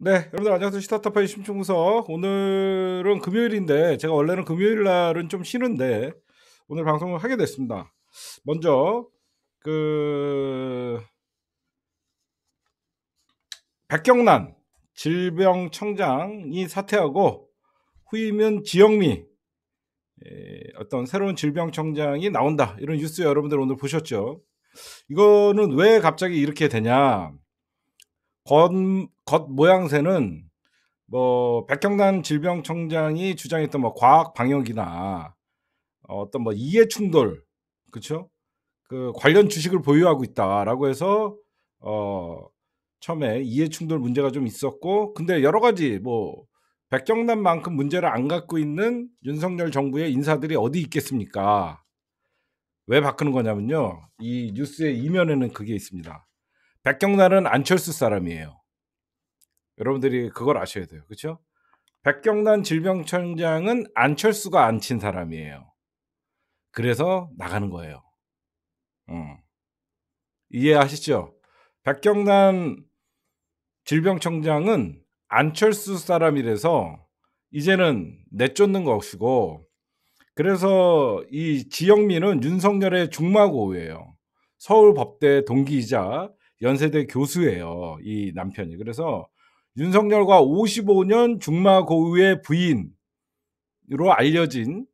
네, 여러분들 안녕하세요. 시타타파의 심충석. 오늘은 금요일인데 제가 원래는 금요일 날은 좀 쉬는데 오늘 방송을 하게 됐습니다. 먼저 그 백경란 질병청장이 사퇴하고 후임은 지영미 예, 어떤 새로운 질병청장이 나온다 이런 뉴스 여러분들 오늘 보셨죠? 이거는 왜 갑자기 이렇게 되냐? 겉, 겉 모양새는 뭐 백경단 질병청장이 주장했던 뭐 과학 방역이나 어떤 뭐 이해 충돌 그렇죠? 그 관련 주식을 보유하고 있다라고 해서 어 처음에 이해 충돌 문제가 좀 있었고 근데 여러 가지 뭐 백경단만큼 문제를 안 갖고 있는 윤석열 정부의 인사들이 어디 있겠습니까? 왜 바꾸는 거냐면요. 이 뉴스의 이면에는 그게 있습니다. 백경란은 안철수 사람이에요. 여러분들이 그걸 아셔야 돼요. 그렇죠? 백경란 질병청장은 안철수가 안 친 사람이에요. 그래서 나가는 거예요. 음. 이해하시죠? 백경란 질병청장은 안철수 사람이라서 이제는 내쫓는 것이고 그래서 이 지영민은 윤석열의 중마고우예요. 서울법대 동기이자 연세대 교수예요. 이 남편이. 그래서 윤석열과 55년 중마고우의 부인으로 알려진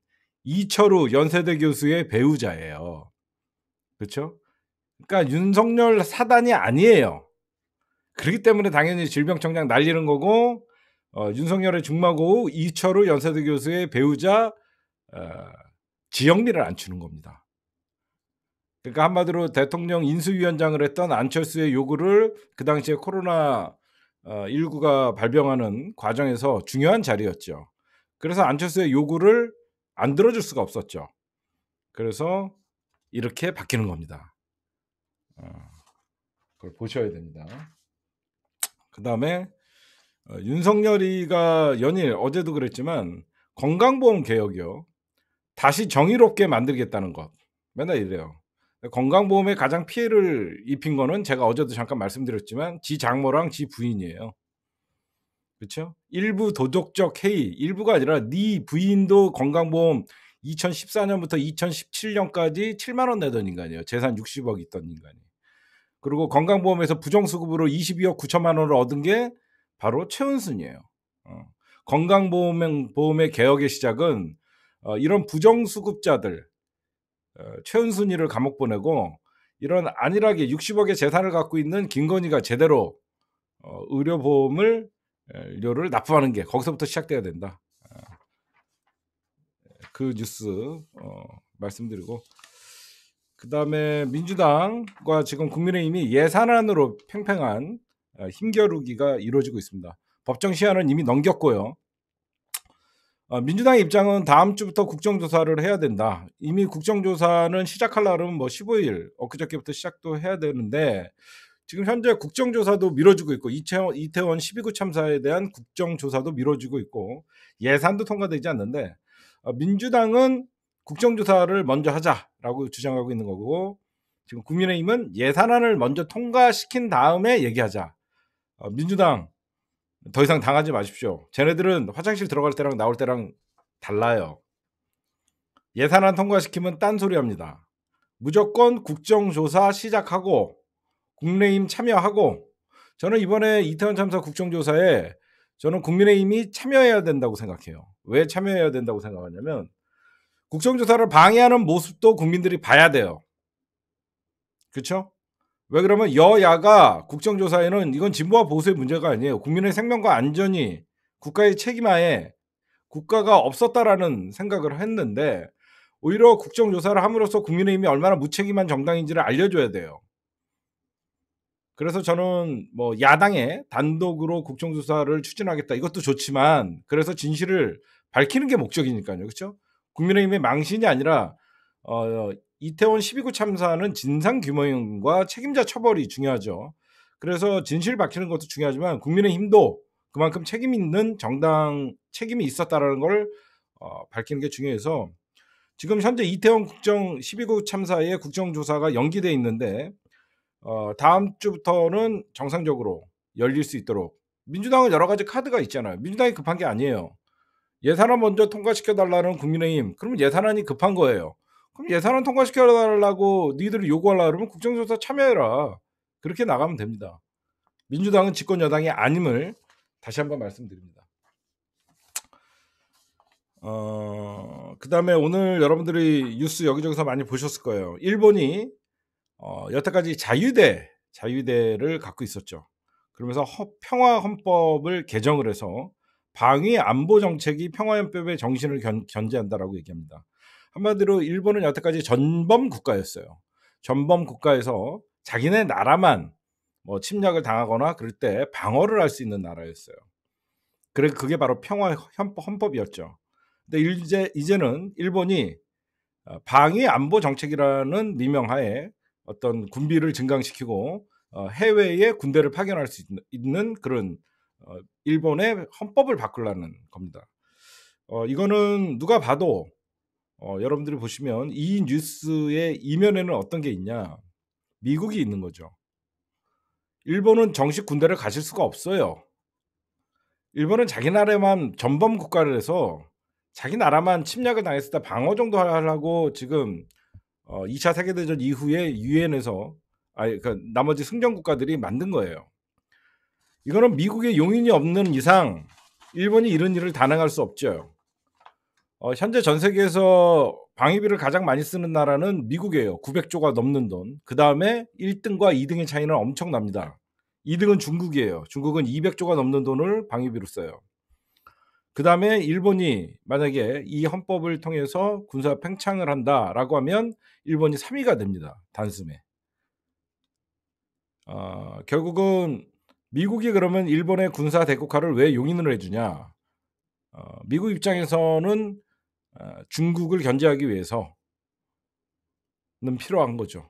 이철우 연세대 교수의 배우자예요. 그렇죠? 그러니까 윤석열 사단이 아니에요. 그렇기 때문에 당연히 질병청장 날리는 거고 어, 윤석열의 중마고우 이철우 연세대 교수의 배우자 어, 지영미를 안 추는 겁니다. 그러니까 한마디로 대통령 인수위원장을 했던 안철수의 요구를 그 당시에 코로나 19가 어, 발병하는 과정에서 중요한 자리였죠. 그래서 안철수의 요구를 안 들어줄 수가 없었죠. 그래서 이렇게 바뀌는 겁니다. 어, 그걸 보셔야 됩니다. 그 다음에 어, 윤석열이가 연일 어제도 그랬지만 건강보험 개혁이요. 다시 정의롭게 만들겠다는 것. 맨날 이래요. 건강보험에 가장 피해를 입힌 거는 제가 어제도 잠깐 말씀드렸지만 지 장모랑 지 부인이에요. 그렇죠? 일부 도덕적 해이, 일부가 아니라 네 부인도 건강보험 2014년부터 2017년까지 7만 원 내던 인간이에요. 재산 60억 있던 인간이. 그리고 건강보험에서 부정수급으로 22억 9천만 원을 얻은 게 바로 최은순이에요. 어. 건강보험의 개혁의 시작은 어, 이런 부정수급자들, 어, 최은순이를 감옥 보내고 이런 안일하게 60억의 재산을 갖고 있는 김건희가 제대로 어, 의료보험을 료를 납부하는 게 거기서부터 시작돼야 된다. 아, 그 뉴스 어, 말씀드리고 그 다음에 민주당과 지금 국민의힘이 예산안으로 팽팽한 어, 힘겨루기가 이루어지고 있습니다. 법정 시한은 이미 넘겼고요. 어, 민주당의 입장은 다음 주부터 국정조사를 해야 된다. 이미 국정조사는 시작하려면 뭐 15일 엊그저께부터 시작도 해야 되는데 지금 현재 국정조사도 미뤄지고 있고 이태원, 이태원 12구 참사에 대한 국정조사도 미뤄지고 있고 예산도 통과되지 않는데 어, 민주당은 국정조사를 먼저 하자라고 주장하고 있는 거고 지금 국민의힘은 예산안을 먼저 통과시킨 다음에 얘기하자. 어, 민주당 더 이상 당하지 마십시오. 쟤네들은 화장실 들어갈 때랑 나올 때랑 달라요. 예산안 통과시키면 딴소리 합니다. 무조건 국정조사 시작하고 국내임 참여하고 저는 이번에 이태원 참사 국정조사에 저는 국민의힘이 참여해야 된다고 생각해요. 왜 참여해야 된다고 생각하냐면 국정조사를 방해하는 모습도 국민들이 봐야 돼요. 그렇죠? 왜 그러면 여야가 국정조사에는 이건 진보와 보수의 문제가 아니에요. 국민의 생명과 안전이 국가의 책임하에 국가가 없었다라는 생각을 했는데 오히려 국정조사를 함으로써 국민의힘이 얼마나 무책임한 정당인지를 알려줘야 돼요. 그래서 저는 뭐 야당에 단독으로 국정조사를 추진하겠다. 이것도 좋지만 그래서 진실을 밝히는 게 목적이니까요. 그렇죠? 국민의힘의 망신이 아니라 어, 이태원 12구 참사는 진상 규명과 책임자 처벌이 중요하죠. 그래서 진실 밝히는 것도 중요하지만 국민의 힘도 그만큼 책임 있는 정당 책임이 있었다라는 걸 어, 밝히는 게 중요해서 지금 현재 이태원 국정 12구 참사의 국정조사가 연기돼 있는데 어, 다음 주부터는 정상적으로 열릴 수 있도록 민주당은 여러 가지 카드가 있잖아요. 민주당이 급한 게 아니에요. 예산을 먼저 통과시켜달라는 국민의힘. 그러면 예산안이 급한 거예요. 그럼 예산은 통과시켜달라고 니들이 요구하려고 그러면 국정조사 참여해라. 그렇게 나가면 됩니다. 민주당은 집권 여당이 아님을 다시 한번 말씀드립니다. 어, 그 다음에 오늘 여러분들이 뉴스 여기저기서 많이 보셨을 거예요. 일본이 어, 여태까지 자유대, 자유대를 갖고 있었죠. 그러면서 허, 평화헌법을 개정을 해서 방위 안보 정책이 평화협법의 정신을 견, 견제한다라고 얘기합니다. 한마디로 일본은 여태까지 전범 국가였어요. 전범 국가에서 자기네 나라만 뭐 침략을 당하거나 그럴 때 방어를 할 수 있는 나라였어요. 그래 그게 바로 평화 헌법, 이었죠 근데 이제 이제는 일본이 어, 방위 안보 정책이라는 미명하에 어떤 군비를 증강시키고 어, 해외에 군대를 파견할 수 있는 그런 어, 일본의 헌법을 바꾸려는 겁니다. 어, 이거는 누가 봐도 어, 여러분들이 보시면 이 뉴스의 이면에는 어떤 게 있냐? 미국이 있는 거죠. 일본은 정식 군대를 가실 수가 없어요. 일본은 자기 나라만 전범 국가를 해서 자기 나라만 침략을 당했을 때 방어 정도 하려고 지금 어, 2차 세계대전 이후에 유엔에서 아, 그러니까 나머지 승전 국가들이 만든 거예요. 이거는 미국의 용인이 없는 이상 일본이 이런 일을 단행할 수 없죠. 어, 현재 전 세계에서 방위비를 가장 많이 쓰는 나라는 미국이에요. 900조가 넘는 돈. 그 다음에 1등과 2등의 차이는 엄청납니다. 2등은 중국이에요. 중국은 200조가 넘는 돈을 방위비로 써요. 그 다음에 일본이 만약에 이 헌법을 통해서 군사 팽창을 한다라고 하면 일본이 3위가 됩니다. 단숨에. 어, 결국은 미국이 그러면 일본의 군사 대국화를 왜 용인을 해주냐? 어, 미국 입장에서는 어, 중국을 견제하기 위해서는 필요한 거죠.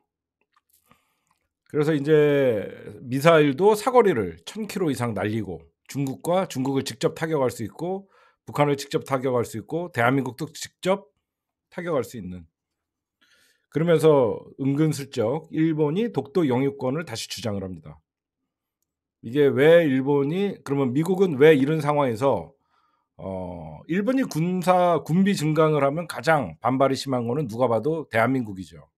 그래서 이제 미사일도 사거리를 1000km 이상 날리고 중국과 중국을 직접 타격할 수 있고 북한을 직접 타격할 수 있고 대한민국도 직접 타격할 수 있는 그러면서 은근슬쩍 일본이 독도 영유권을 다시 주장을 합니다. 이게 왜 일본이 그러면 미국은 왜 이런 상황에서 어, 일본이 군사 군비 증강을 하면 가장 반발이 심한 거는 누가 봐도 대한민국이죠.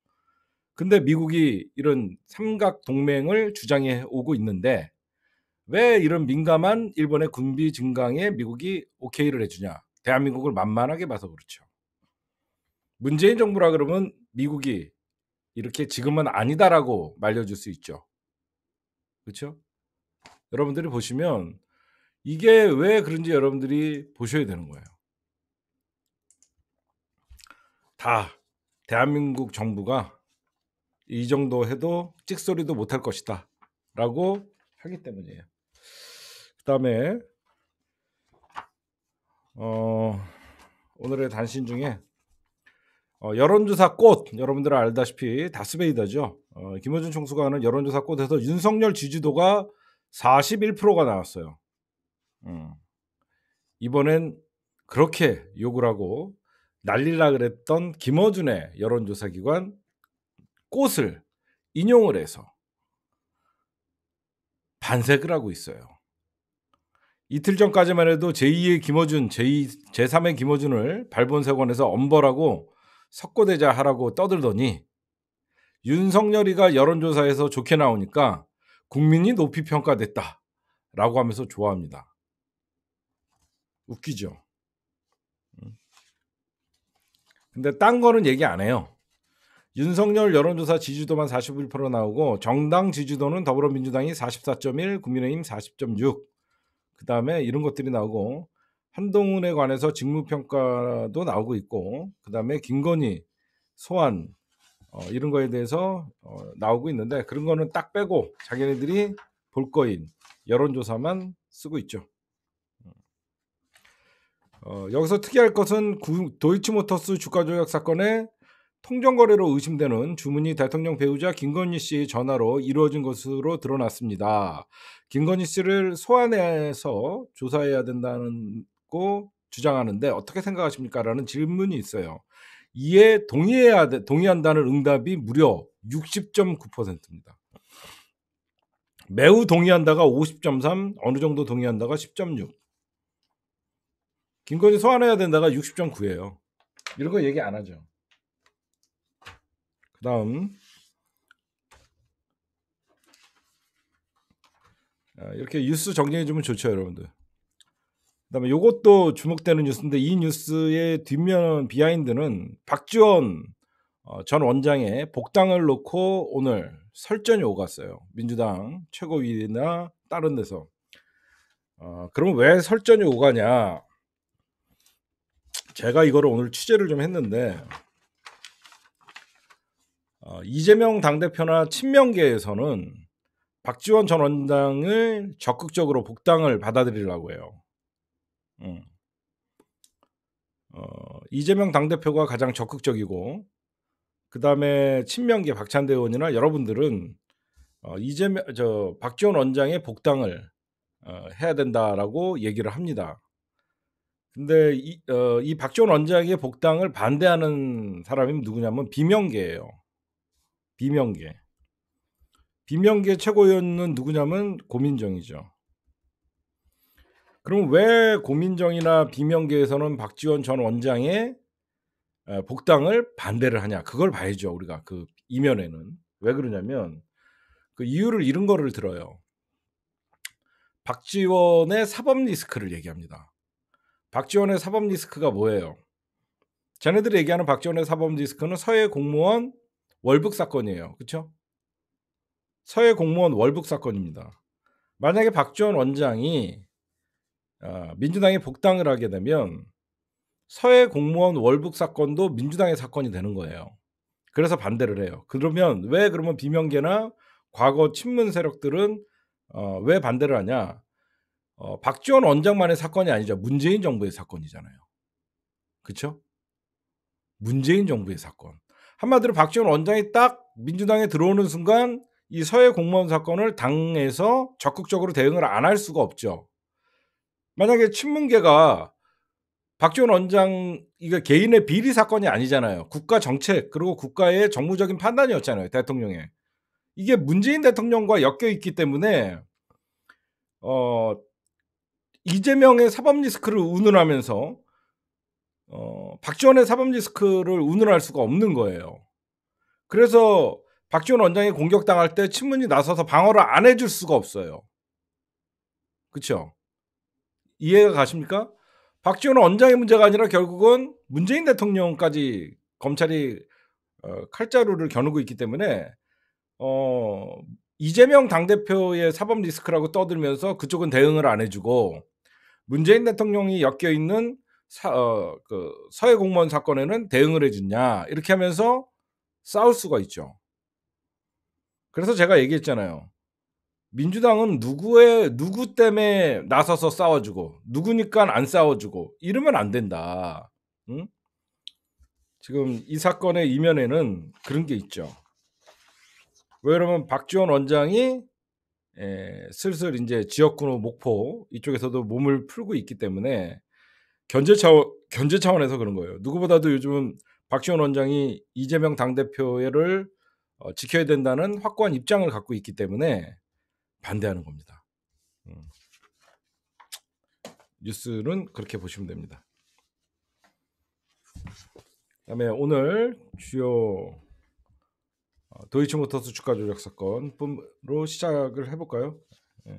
근데 미국이 이런 삼각 동맹을 주장해 오고 있는데 왜 이런 민감한 일본의 군비 증강에 미국이 오케이를 해주냐? 대한민국을 만만하게 봐서 그렇죠. 문재인 정부라 그러면 미국이 이렇게 지금은 아니다라고 말려줄 수 있죠. 그렇죠? 여러분들이 보시면 이게 왜 그런지 여러분들이 보셔야 되는 거예요. 다 대한민국 정부가 이 정도 해도 찍소리도 못할 것이다 라고 하기 때문이에요. 그 다음에 어, 오늘의 단신 중에 어, 여론조사 꽃 여러분들 알다시피 다스베이더죠 어, 김호준 총수가 하는 여론조사 꽃에서 윤석열 지지도가 41%가 나왔어요. 어. 이번엔 그렇게 욕을 하고 날리라 그랬던 김어준의 여론조사기관 꽃을 인용을 해서 반색을 하고 있어요. 이틀 전까지만 해도 제2의 김어준, 제2, 제3의 김어준을 발본세관에서 엄벌하고 석고대자 하라고 떠들더니 윤석열이가 여론조사에서 좋게 나오니까 국민이 높이 평가됐다 라고 하면서 좋아합니다. 웃기죠. 음. 근데 딴 거는 얘기 안 해요. 윤석열 여론조사 지지도만 41% 나오고 정당 지지도는 더불어민주당이 44.1, 국민의힘 40.6. 그다음에 이런 것들이 나오고 한동훈에 관해서 직무평가도 나오고 있고 그다음에 김건희 소환 어, 이런 거에 대해서 어, 나오고 있는데 그런 거는 딱 빼고 자기네들이 볼 거인 여론조사만 쓰고 있죠. 어, 여기서 특이할 것은 구, 도이치모터스 주가 조작 사건에 통정거래로 의심되는 주문이 대통령 배우자 김건희 씨 전화로 이루어진 것으로 드러났습니다. 김건희 씨를 소환해서 조사해야 된다고 주장하는데 어떻게 생각하십니까? 라는 질문이 있어요. 이에 동의해야 동의한다는 응답이 무려 60.9%입니다. 매우 동의한다가 50.3, 어느 정도 동의한다가 10.6. 김건희 소환해야 된다가 60.9예요. 이런 거 얘기 안 하죠. 그다음 아, 이렇게 뉴스 정리해 주면 좋죠, 여러분들. 그다음에 이것도 주목되는 뉴스인데 이 뉴스의 뒷면 비하인드는 박지원 어, 전 원장의 복당을 놓고 오늘 설전이 오갔어요. 민주당 최고위나 다른 데서. 어, 그럼왜 설전이 오가냐? 제가 이거를 오늘 취재를 좀 했는데 어, 이재명 당대표나 친명계에서는 박지원 전 원장을 적극적으로 복당을 받아들이려고 해요. 음. 어, 이재명 당대표가 가장 적극적이고 그 다음에 친명계 박찬대 의원이나 여러분들은 어, 이재명 저 박지원 원장의 복당을 어, 해야 된다라고 얘기를 합니다. 근데 이, 어, 이 박지원 원장의 복당을 반대하는 사람이 누구냐면 비명계예요. 비명계. 비명계 최고위원은 누구냐면 고민정이죠. 그럼 왜 고민정이나 비명계에서는 박지원 전 원장의 어, 복당을 반대를 하냐? 그걸 봐야죠 우리가 그 이면에는 왜 그러냐면 그 이유를 잃은 거를 들어요. 박지원의 사법 리스크를 얘기합니다. 박지원의 사법 리스크가 뭐예요? 자네들이 얘기하는 박지원의 사법 리스크는 서해 공무원 월북 사건이에요. 그쵸 서해 공무원 월북 사건입니다. 만약에 박지원 원장이 아, 민주당에 복당을 하게 되면 서해 공무원 월북 사건도 민주당의 사건이 되는 거예요. 그래서 반대를 해요. 그러면 왜 그러면 비명계나 과거 친문 세력들은 어, 왜 반대를 하냐? 어, 박지원 원장만의 사건이 아니죠. 문재인 정부의 사건이잖아요. 그렇죠? 문재인 정부의 사건. 한마디로 박지원 원장이 딱 민주당에 들어오는 순간 이 서해 공무원 사건을 당에서 적극적으로 대응을 안 할 수가 없죠. 만약에 친문계가 박지원 원장 이거 개인의 비리 사건이 아니잖아요. 국가 정책 그리고 국가의 정무적인 판단이었잖아요. 대통령의 이게 문재인 대통령과 엮여 있기 때문에 어 이재명의 사법 리스크를 운운하면서 어, 박지원의 사법 리스크를 운운할 수가 없는 거예요. 그래서 박지원 원장이 공격당할 때 친문이 나서서 방어를 안 해줄 수가 없어요. 그렇죠? 이해가 가십니까? 박지원 원장의 문제가 아니라 결국은 문재인 대통령까지 검찰이 어, 칼자루를 겨누고 있기 때문에 어, 이재명 당대표의 사법 리스크라고 떠들면서 그쪽은 대응을 안 해주고 문재인 대통령이 엮여 있는 사, 어, 그 서해 공무원 사건에는 대응을 해주냐 이렇게 하면서 싸울 수가 있죠. 그래서 제가 얘기했잖아요. 민주당은 누구의 누구 때문에 나서서 싸워주고 누구니까 안 싸워주고 이러면 안 된다. 응? 지금 이 사건의 이면에는 그런 게 있죠. 왜 그러면 박지원 원장이 에, 예, 슬슬 이제 지역구로 목포 이쪽에서도 몸을 풀고 있기 때문에 견제 차원 견제 차원에서 그런 거예요. 누구보다도 요즘은 박지원 원장이 이재명 당 대표를 어, 지켜야 된다는 확고한 입장을 갖고 있기 때문에 반대하는 겁니다. 음. 뉴스는 그렇게 보시면 됩니다. 그다음에 오늘 주요 어, 도이치모터스 주가 조작 사건으로 시작을 해볼까요? 네.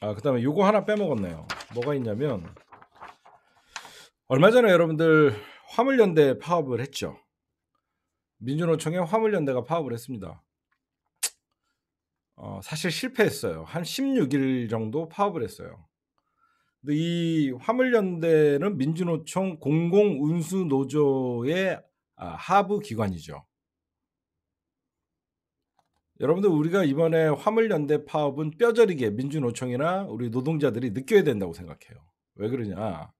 아, 그 다음에 요거 하나 빼먹었네요. 뭐가 있냐면, 얼마 전에 여러분들 화물연대 파업을 했죠. 민주노총의 화물연대가 파업을 했습니다. 어, 사실 실패했어요. 한 16일 정도 파업을 했어요. 근데 이 화물연대는 민주노총 공공운수노조의 아, 하부 기관이죠. 여러분들 우리가 이번에 화물연대 파업은 뼈저리게 민주노총이나 우리 노동자들이 느껴야 된다고 생각해요. 왜 그러냐?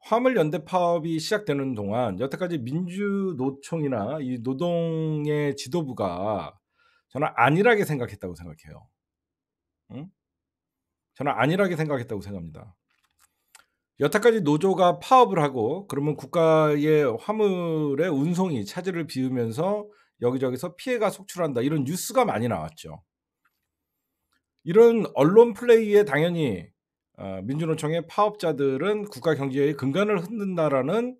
화물연대 파업이 시작되는 동안 여태까지 민주노총이나 이 노동의 지도부가 저는 안일하게 생각했다고 생각해요. 응? 저는 안일하게 생각했다고 생각합니다. 여태까지 노조가 파업을 하고 그러면 국가의 화물의 운송이 차질을 비우면서 여기저기서 피해가 속출한다 이런 뉴스가 많이 나왔죠. 이런 언론 플레이에 당연히 어, 민주노총의 파업자들은 국가 경제의 근간을 흔든다라는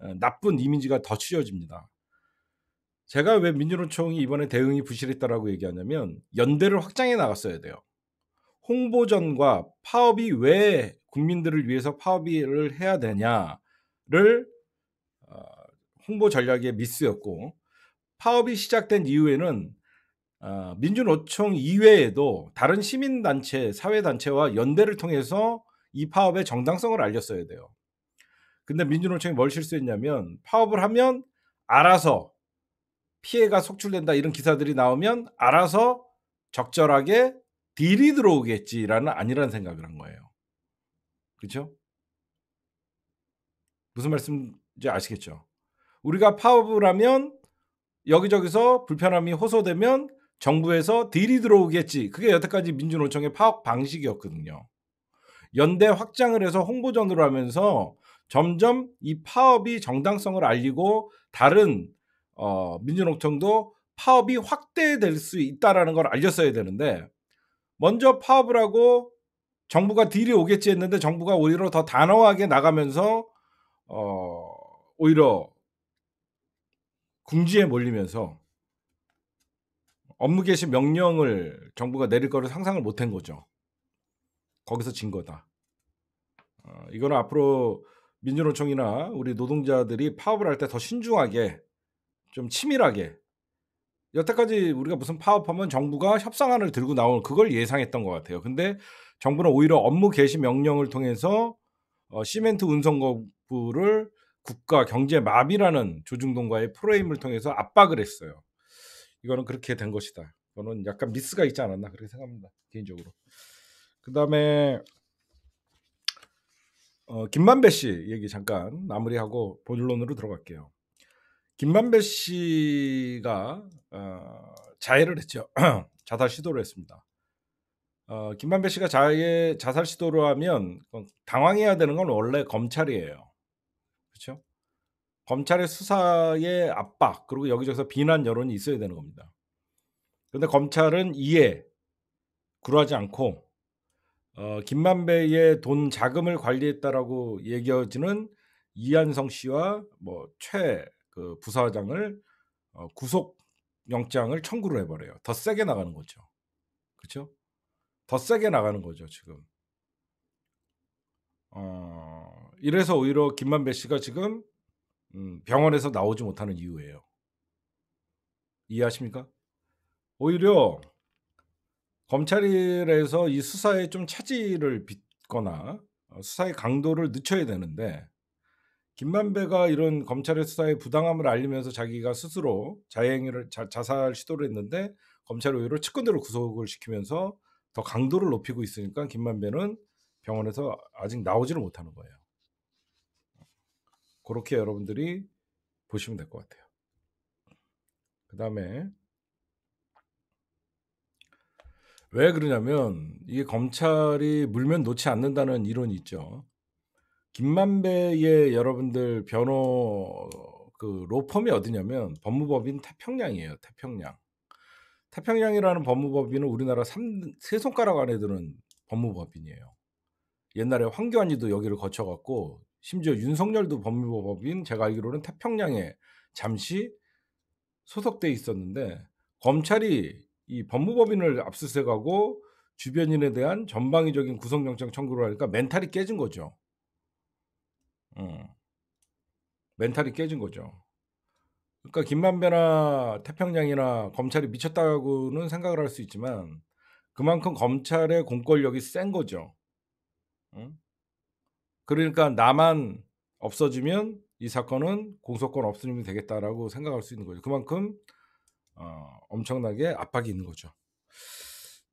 어, 나쁜 이미지가 더 치여집니다. 제가 왜 민주노총이 이번에 대응이 부실했다라고 얘기하냐면 연대를 확장해 나갔어야 돼요. 홍보전과 파업이 왜 국민들을 위해서 파업을 해야 되냐를 어, 홍보 전략의 미스였고 파업이 시작된 이후에는 어, 민주노총 이외에도 다른 시민단체, 사회단체와 연대를 통해서 이 파업의 정당성을 알렸어야 돼요. 근데 민주노총이 뭘 실수했냐면 파업을 하면 알아서 피해가 속출된다 이런 기사들이 나오면 알아서 적절하게 딜이 들어오겠지라는 아니라는 생각을 한 거예요. 그렇죠? 무슨 말씀인지 아시겠죠? 우리가 파업을 하면 여기저기서 불편함이 호소되면 정부에서 딜이 들어오겠지. 그게 여태까지 민주노총의 파업 방식이었거든요. 연대 확장을 해서 홍보전으로 하면서 점점 이 파업이 정당성을 알리고 다른 어, 민주노총도 파업이 확대될 수 있다라는 걸 알렸어야 되는데 먼저 파업을 하고 정부가 딜이 오겠지 했는데 정부가 오히려 더 단호하게 나가면서 어, 오히려 궁지에 몰리면서 업무 개시 명령을 정부가 내릴 거를 상상을 못한 거죠. 거기서 진 거다. 어, 이거는 앞으로 민주노총이나 우리 노동자들이 파업을 할 때 더 신중하게 좀 치밀하게 여태까지 우리가 무슨 파업하면 정부가 협상안을 들고 나올 그걸 예상했던 것 같아요. 근데 정부는 오히려 업무 개시 명령을 통해서 어, 시멘트 운송 거부를 국가 경제 마비라는 조중동과의 프레임을 통해서 압박을 했어요. 이거는 그렇게 된 것이다. 이거는 약간 미스가 있지 않았나 그렇게 생각합니다. 개인적으로. 그다음에 어, 김만배 씨 얘기 잠깐 마무리하고 본론으로 들어갈게요. 김만배 씨가 어, 자해를 했죠. 자살 시도를 했습니다. 어, 김만배 씨가 자해 자살 시도를 하면 어, 당황해야 되는 건 원래 검찰이에요. 그렇죠? 검찰의 수사에 압박 그리고 여기저기서 비난 여론이 있어야 되는 겁니다. 그런데 검찰은 이에 굴하지 않고 어, 김만배의 돈 자금을 관리했다라고 얘기해지는 이한성 씨와 뭐최 그 부사장을 어, 구속 영장을 청구를 해버려요. 더 세게 나가는 거죠. 그렇죠? 더 세게 나가는 거죠 지금. 어, 이래서 오히려 김만배 씨가 지금 음, 병원에서 나오지 못하는 이유예요. 이해하십니까? 오히려 검찰에서 이 수사에 좀 차질을 빚거나 어, 수사의 강도를 늦춰야 되는데 김만배가 이런 검찰의 수사에 부당함을 알리면서 자기가 스스로 자행위를 자, 자살 시도를 했는데 검찰 의외로 측근들을 구속을 시키면서 더 강도를 높이고 있으니까 김만배는 병원에서 아직 나오지를 못하는 거예요. 그렇게 여러분들이 보시면 될 것 같아요. 그 다음에 왜 그러냐면 이게 검찰이 물면 놓지 않는다는 이론이 있죠. 김만배의 여러분들 변호 그 로펌이 어디냐면 법무법인 태평양이에요. 태평양. 태평양이라는 법무법인은 우리나라 3, 세 손가락 안에 드는 법무법인이에요. 옛날에 황교안이도 여기를 거쳐갖고 심지어 윤석열도 법무법인 제가 알기로는 태평양에 잠시 소속돼 있었는데 검찰이 이 법무법인을 압수수색하고 주변인에 대한 전방위적인 구속영장 청구를 하니까 멘탈이 깨진 거죠. 어. 멘탈이 깨진 거죠. 그러니까 김만배나 태평양이나 검찰이 미쳤다고는 생각을 할 수 있지만 그만큼 검찰의 공권력이 센 거죠. 그러니까 나만 없어지면 이 사건은 공소권 없으면 되겠다라고 생각할 수 있는 거죠. 그만큼 어, 엄청나게 압박이 있는 거죠.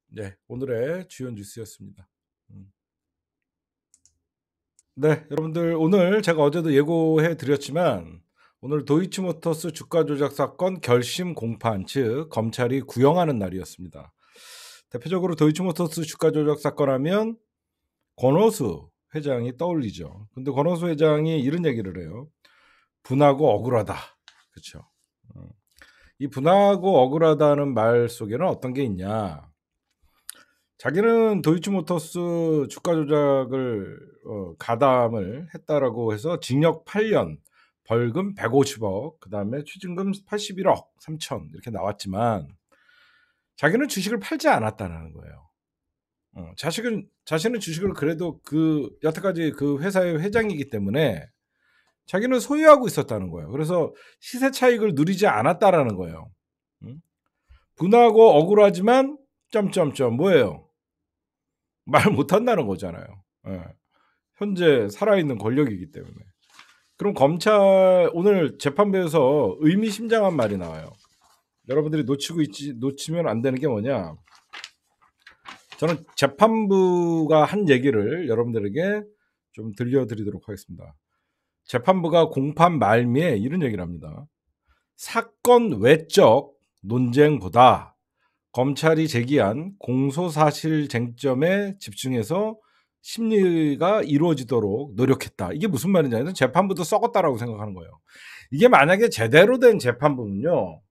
네, 오늘의 주요 뉴스였습니다. 음. 네, 여러분들 오늘 제가 어제도 예고해 드렸지만 오늘 도이치모터스 주가 조작 사건 결심 공판 즉 검찰이 구형하는 날이었습니다. 대표적으로 도이치모터스 주가 조작 사건 하면 권호수 회장이 떠올리죠. 근데 권호수 회장이 이런 얘기를 해요. 분하고 억울하다. 그렇죠. 이 분하고 억울하다는 말 속에는 어떤 게 있냐? 자기는 도이치모터스 주가 조작을 어, 가담을 했다라고 해서 징역 8년, 벌금 150억, 그다음에 추징금 81억 3천 이렇게 나왔지만 자기는 주식을 팔지 않았다는 거예요. 어, 자식은 자신은 주식을 그래도 그 여태까지 그 회사의 회장이기 때문에 자기는 소유하고 있었다는 거예요. 그래서 시세 차익을 누리지 않았다라는 거예요. 응? 분하고 억울하지만 점점점 뭐예요? 말 못한다는 거잖아요. 예. 현재 살아있는 권력이기 때문에. 그럼 검찰 오늘 재판부에서 의미심장한 말이 나와요. 여러분들이 놓치고 있지 놓치면 안 되는 게 뭐냐? 저는 재판부가 한 얘기를 여러분들에게 좀 들려드리도록 하겠습니다. 재판부가 공판 말미에 이런 얘기를 합니다. 사건 외적 논쟁보다 검찰이 제기한 공소사실 쟁점에 집중해서 심리가 이루어지도록 노력했다. 이게 무슨 말이냐 하면 재판부도 썩었다라고 생각하는 거예요. 이게 만약에 제대로 된 재판부는요.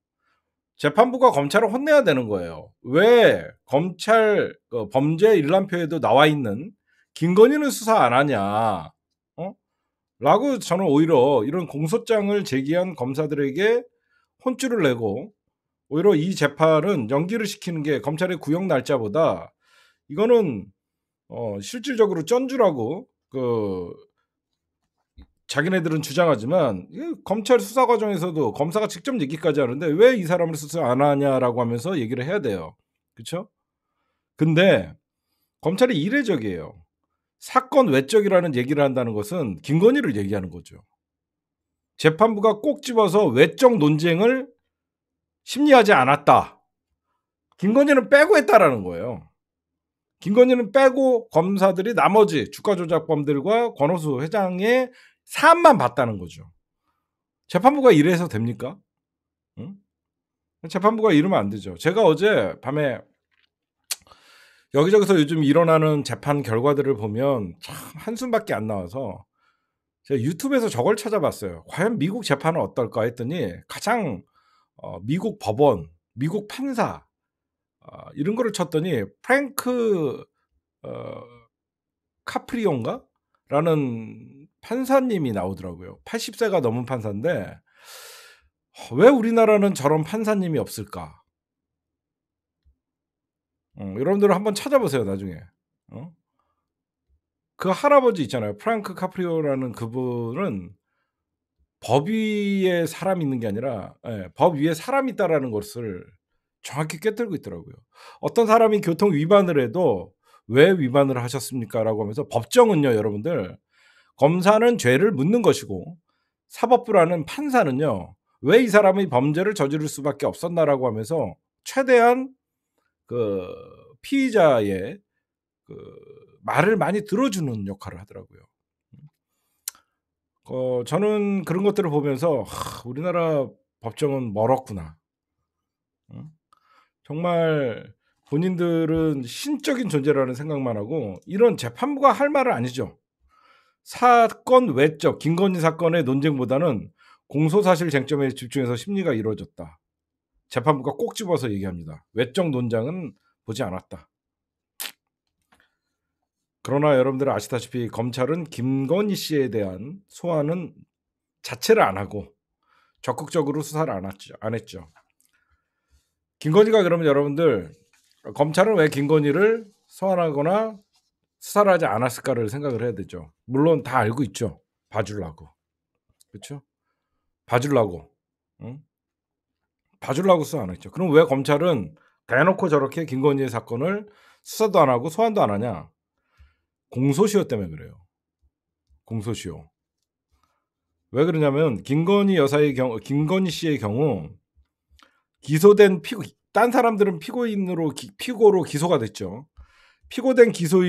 재판부가 검찰을 혼내야 되는 거예요. 왜 검찰 그 범죄 일람표에도 나와 있는 김건희는 수사 안 하냐? 어? 라고 저는 오히려 이런 공소장을 제기한 검사들에게 혼쭐을 내고 오히려 이 재판은 연기를 시키는 게 검찰의 구형 날짜보다 이거는 어, 실질적으로 쩐주라고 그 자기네들은 주장하지만 검찰 수사 과정에서도 검사가 직접 얘기까지 하는데 왜 이 사람을 수사 안 하냐라고 하면서 얘기를 해야 돼요. 그렇죠? 근데 검찰이 이례적이에요. 사건 외적이라는 얘기를 한다는 것은 김건희를 얘기하는 거죠. 재판부가 꼭 집어서 외적 논쟁을 심리하지 않았다. 김건희는 빼고 했다라는 거예요. 김건희는 빼고 검사들이 나머지 주가 조작범들과 권호수 회장의 사안만 봤다는 거죠. 재판부가 이래서 됩니까? 응? 재판부가 이러면 안 되죠. 제가 어제 밤에 여기저기서 요즘 일어나는 재판 결과들을 보면 참 한숨밖에 안 나와서 제가 유튜브에서 저걸 찾아봤어요. 과연 미국 재판은 어떨까 했더니 가장 어, 미국 법원, 미국 판사 어, 이런 거를 쳤더니 프랭크 어, 카프리온가? 라는 판사님이 나오더라고요. 80세가 넘은 판사인데 어, 왜 우리나라는 저런 판사님이 없을까? 어, 여러분들 한번 찾아보세요 나중에. 어? 그 할아버지 있잖아요. 프랭크 카프리오라는 그분은 법 위에 사람 이 있는 게 아니라 예, 법 위에 사람 있다라는 것을 정확히 깨뜨리고 있더라고요. 어떤 사람이 교통 위반을 해도 왜 위반을 하셨습니까라고 하면서 법정은요, 여러분들 검사는 죄를 묻는 것이고 사법부라는 판사는요 왜 이 사람이 범죄를 저지를 수밖에 없었나라고 하면서 최대한 그 피의자의 그 말을 많이 들어주는 역할을 하더라고요. 어, 저는 그런 것들을 보면서 하, 우리나라 법정은 멀었구나. 정말 본인들은 신적인 존재라는 생각만 하고 이런 재판부가 할 말은 아니죠. 사건 외적 김건희 사건의 논쟁보다는 공소사실 쟁점에 집중해서 심리가 이루어졌다. 재판부가 꼭 집어서 얘기합니다. 외적 논쟁은 보지 않았다. 그러나 여러분들 아시다시피 검찰은 김건희 씨에 대한 소환은 자체를 안 하고 적극적으로 수사를 안, 했죠. 안 했죠. 김건희가 그러면 여러분들 검찰은 왜 김건희를 소환하거나 수사를 하지 않았을까를 생각을 해야 되죠. 물론 다 알고 있죠. 봐주려고. 그렇죠? 봐주려고. 응? 봐주려고 수사 안 했죠. 그럼 왜 검찰은 대놓고 저렇게 김건희의 사건을 수사도 안 하고 소환도 안 하냐? 공소시효 때문에 그래요. 공소시효. 왜 그러냐면 김건희 여사의 경우 김건희 씨의 경우 기소된 피고 딴 사람들은 피고인으로 기, 피고로 기소가 됐죠. 피고된 기소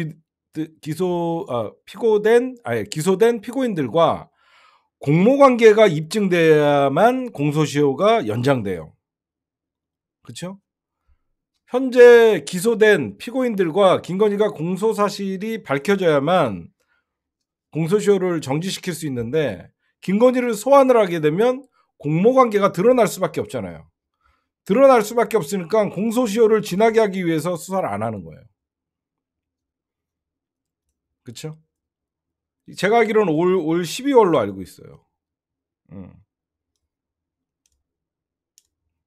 기소 아 피고된 아 기소된 피고인들과 공모 관계가 입증돼야만 공소시효가 연장돼요. 그렇죠? 현재 기소된 피고인들과 김건희가 공소 사실이 밝혀져야만 공소시효를 정지시킬 수 있는데 김건희를 소환을 하게 되면 공모 관계가 드러날 수밖에 없잖아요. 드러날 수밖에 없으니까 공소시효를 지나게 하기 위해서 수사를 안 하는 거예요. 그렇죠? 제가 알기로는 올, 올 12월로 알고 있어요. 음.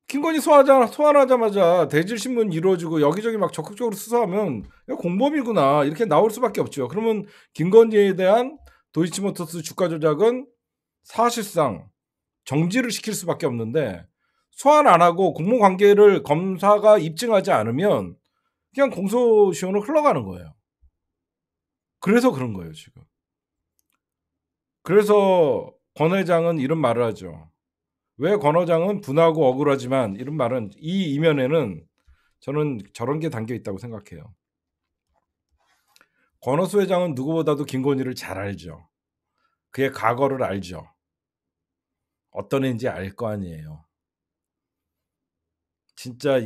김건희 소환하자, 소환하자마자 대질신문 이루어지고 여기저기 막 적극적으로 수사하면 공범이구나 이렇게 나올 수밖에 없죠. 그러면 김건희에 대한 도이치모터스 주가 조작은 사실상 정지를 시킬 수밖에 없는데 소환 안 하고 공무 관계를 검사가 입증하지 않으면 그냥 공소시효는 흘러가는 거예요. 그래서 그런 거예요 지금. 그래서 권 회장은 이런 말을 하죠. 왜 권호장은 분하고 억울하지만 이런 말은 이 이면에는 저는 저런 게 담겨 있다고 생각해요. 권호수 회장은 누구보다도 김건희를 잘 알죠. 그의 과거를 알죠. 어떤 애인지 알 거 아니에요. 진짜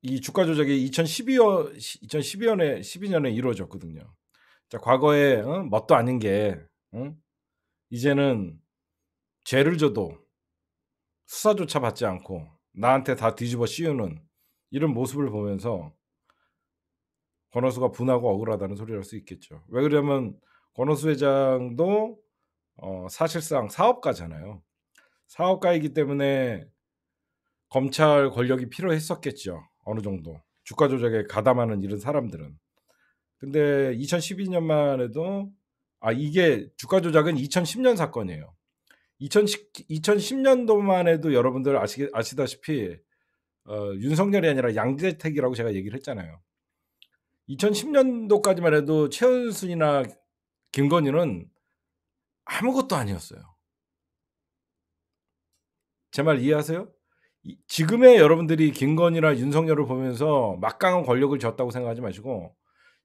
이, 주가 조작이 2012년 2012년에 12년에 이루어졌거든요. 자, 과거에 어? 뭣도 아닌 게 어? 이제는 죄를 져도 수사조차 받지 않고 나한테 다 뒤집어 씌우는 이런 모습을 보면서 권오수가 분하고 억울하다는 소리를 할 수 있겠죠. 왜 그러냐면 권오수 회장도 어, 사실상 사업가잖아요. 사업가이기 때문에 검찰 권력이 필요했었겠죠. 어느 정도 주가 조작에 가담하는 이런 사람들은. 근데 2012년만 해도 아 이게 주가 조작은 2010년 사건이에요. 2010, 2010년도만 해도 여러분들 아시, 아시다시피 어, 윤석열이 아니라 양재택이라고 제가 얘기를 했잖아요. 2010년도까지만 해도 최은순이나 김건희는 아무것도 아니었어요. 제 말 이해하세요? 이, 지금의 여러분들이 김건희나 윤석열을 보면서 막강한 권력을 졌다고 생각하지 마시고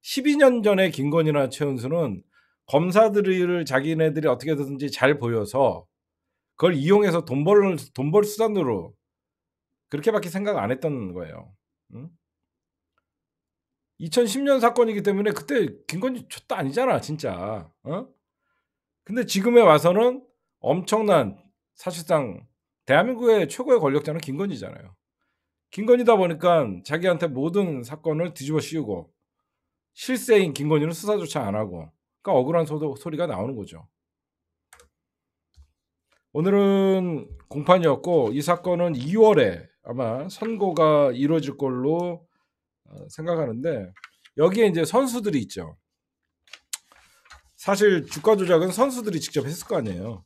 12년 전에 김건희나 최은순은 검사들을 자기네들이 어떻게든지 잘 보여서 그걸 이용해서 돈벌돈벌 수단으로 그렇게밖에 생각 안 했던 거예요. 응? 2010년 사건이기 때문에 그때 김건희 쳤다 아니잖아 진짜. 어? 근데 지금에 와서는 엄청난 사실상 대한민국의 최고의 권력자는 김건희잖아요. 김건희다 보니까 자기한테 모든 사건을 뒤집어 씌우고 실세인 김건희는 수사조차 안 하고 그러니까 억울한 소, 소리가 나오는 거죠. 오늘은 공판이었고 이 사건은 2월에 아마 선고가 이루어질 걸로 어, 생각하는데 여기에 이제 선수들이 있죠. 사실 주가 조작은 선수들이 직접 했을 거 아니에요.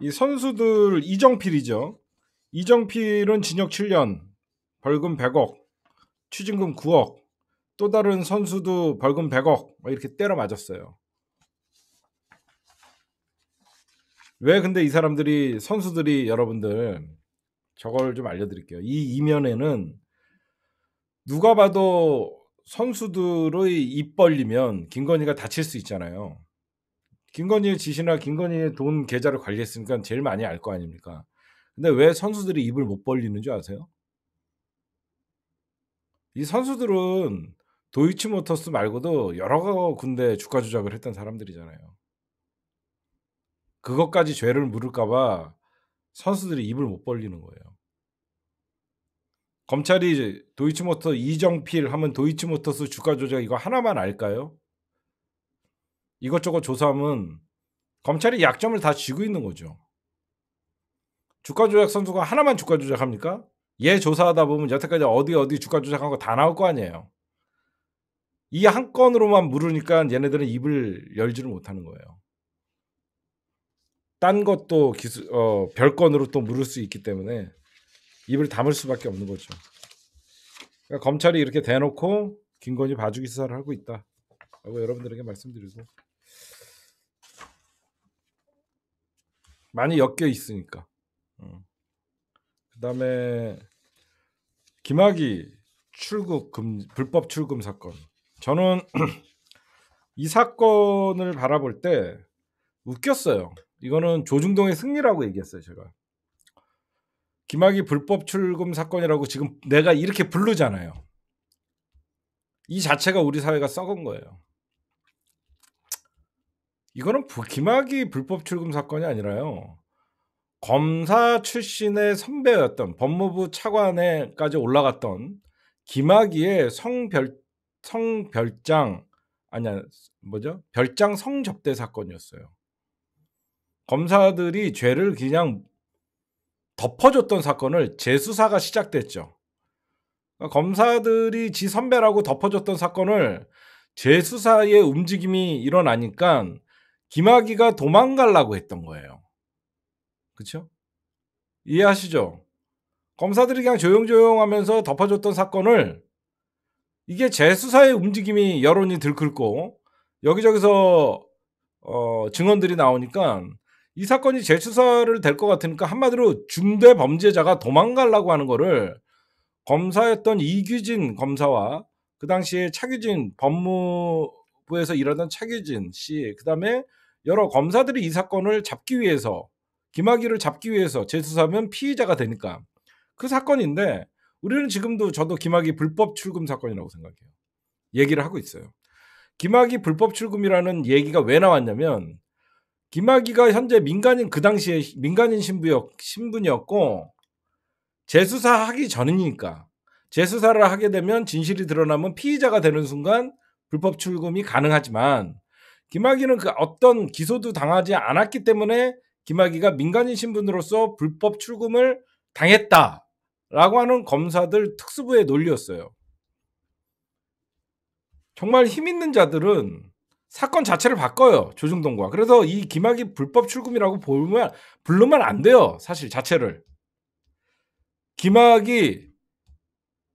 이 선수들 이정필이죠. 이정필은 징역 7년, 벌금 100억, 추징금 9억, 또 다른 선수도 벌금 100억 이렇게 때려 맞았어요. 왜 근데 이 사람들이 선수들이 여러분들 저걸 좀 알려드릴게요. 이 이면에는 누가 봐도 선수들의 입 벌리면 김건희가 다칠 수 있잖아요. 김건희의 지시나 김건희의 돈 계좌를 관리했으니까 제일 많이 알 거 아닙니까? 근데 왜 선수들이 입을 못 벌리는 줄 아세요? 이 선수들은 도이치모터스 말고도 여러 군데 주가 조작을 했던 사람들이잖아요. 그것까지 죄를 물을까봐 선수들이 입을 못 벌리는 거예요. 검찰이 도이치모터 이정필 하면 도이치모터스 주가 조작 이거 하나만 알까요? 이것저것 조사하면 검찰이 약점을 다 쥐고 있는 거죠. 주가 조작 선수가 하나만 주가 조작합니까? 얘 조사하다 보면 여태까지 어디 어디 주가 조작한 거 다 나올 거 아니에요. 이 한 건으로만 물으니까 얘네들은 입을 열지를 못하는 거예요. 딴 것도 기술 어, 별건으로 또 물을 수 있기 때문에 입을 담을 수밖에 없는 거죠. 그러니까 검찰이 이렇게 대놓고 김건희 봐주기 수사를 하고 있다라고 여러분들에게 말씀드리고 많이 엮여 있으니까. 어. 그다음에 김학이 출국 금 불법 출금 사건. 저는 이 사건을 바라볼 때 웃겼어요. 이거는 조중동의 승리라고 얘기했어요, 제가. 김학의 불법 출금 사건이라고 지금 내가 이렇게 부르잖아요. 이 자체가 우리 사회가 썩은 거예요. 이거는 김학의 불법 출금 사건이 아니라요. 검사 출신의 선배였던 법무부 차관에까지 올라갔던 김학이의 성별 성별장 아니야 뭐죠 별장 성접대 사건이었어요. 검사들이 죄를 그냥 덮어줬던 사건을 재수사가 시작됐죠. 그러니까 검사들이 지 선배라고 덮어줬던 사건을 재수사의 움직임이 일어나니까 김학이가 도망가려고 했던 거예요. 그렇죠? 이해하시죠? 검사들이 그냥 조용조용하면서 덮어줬던 사건을 이게 재수사의 움직임이 여론이 들끓고 여기저기서 어, 증언들이 나오니까 이 사건이 재수사를 될 것 같으니까 한마디로 중대 범죄자가 도망가려고 하는 거를 검사였던 이규진 검사와 그 당시에 차규진 법무부에서 일하던 차규진 씨, 그 다음에 여러 검사들이 이 사건을 잡기 위해서 김학의를 잡기 위해서 재수사면 피의자가 되니까 그 사건인데 우리는 지금도 저도 김학의 불법 출금 사건이라고 생각해요. 얘기를 하고 있어요. 김학의 불법 출금이라는 얘기가 왜 나왔냐면 김학이가 현재 민간인 그 당시에 민간인 신부였 신분이었고 재수사 하기 전이니까 재수사를 하게 되면 진실이 드러나면 피의자가 되는 순간 불법 출금이 가능하지만 김학이는 그 어떤 기소도 당하지 않았기 때문에 김학이가 민간인 신분으로서 불법 출금을 당했다라고 하는 검사들 특수부의 논리였어요. 정말 힘 있는 자들은 사건 자체를 바꿔요. 조중동과. 그래서 이 김학이 불법 출금이라고 보면 불르면 안 돼요. 사실 자체를. 김학이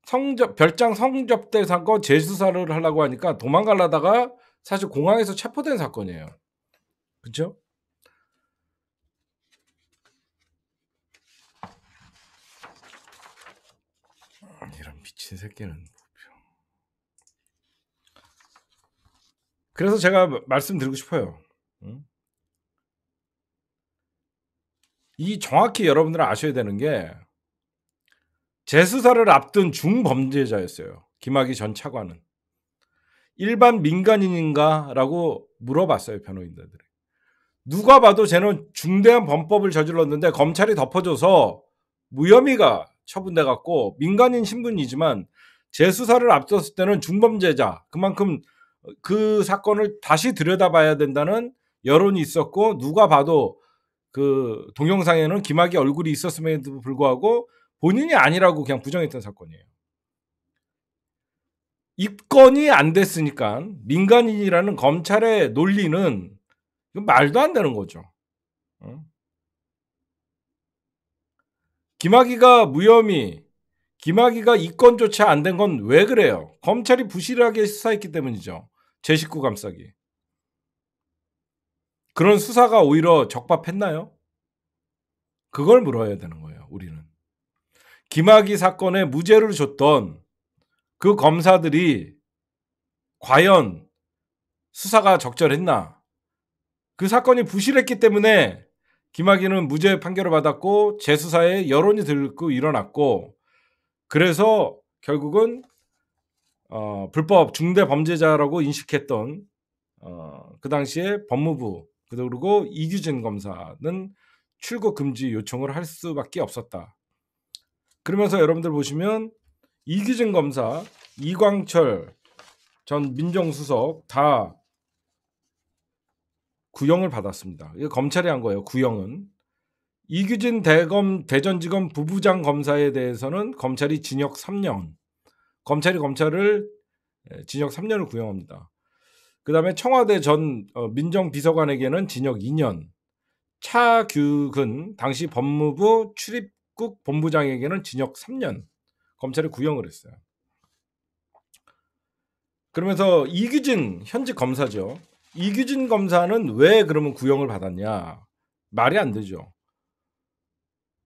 성접 별장 성접대 사건 재수사를 하려고 하니까 도망가려다가 사실 공항에서 체포된 사건이에요. 그렇죠? 이런 미친 새끼는 그래서 제가 말씀드리고 싶어요. 음? 이 정확히 여러분들은 아셔야 되는 게 재수사를 앞둔 중범죄자였어요. 김학의 전 차관은. 일반 민간인인가라고 물어봤어요, 변호인들이. 누가 봐도 쟤는 중대한 범법을 저질렀는데 검찰이 덮어줘서 무혐의가 처분돼 갖고 민간인 신분이지만 재수사를 앞뒀을 때는 중범죄자 그만큼 그 사건을 다시 들여다봐야 된다는 여론이 있었고 누가 봐도 그 동영상에는 김학의 얼굴이 있었음에도 불구하고 본인이 아니라고 그냥 부정했던 사건이에요. 입건이 안 됐으니까 민간인이라는 검찰의 논리는 말도 안 되는 거죠. 어? 김학의가 무혐의, 김학의가 입건조차 안 된 건 왜 그래요? 검찰이 부실하게 수사했기 때문이죠. 제 식구 감싸기. 그런 수사가 오히려 적밥했나요? 그걸 물어야 되는 거예요, 우리는. 김학의 사건에 무죄를 줬던 그 검사들이 과연 수사가 적절했나? 그 사건이 부실했기 때문에 김학의는 무죄 판결을 받았고 재수사에 여론이 들고 일어났고 그래서 결국은 어, 불법 중대 범죄자라고 인식했던 어, 그 당시에 법무부 그리고 이규진 검사는 출국 금지 요청을 할 수밖에 없었다. 그러면서 여러분들 보시면 이규진 검사, 이광철 전 민정수석 다 구형을 받았습니다. 이거 검찰이 한 거예요. 구형은 이규진 대검 대전지검 부부장 검사에 대해서는 검찰이 징역 3년, 검찰이 검찰을 예, 징역 3년을 구형합니다. 그 다음에 청와대 전 어, 민정비서관에게는 징역 2년, 차규근 당시 법무부 출입국 본부장에게는 징역 3년 검찰이 구형을 했어요. 그러면서 이규진 현직 검사죠. 이규진 검사는 왜 그러면 구형을 받았냐? 말이 안 되죠.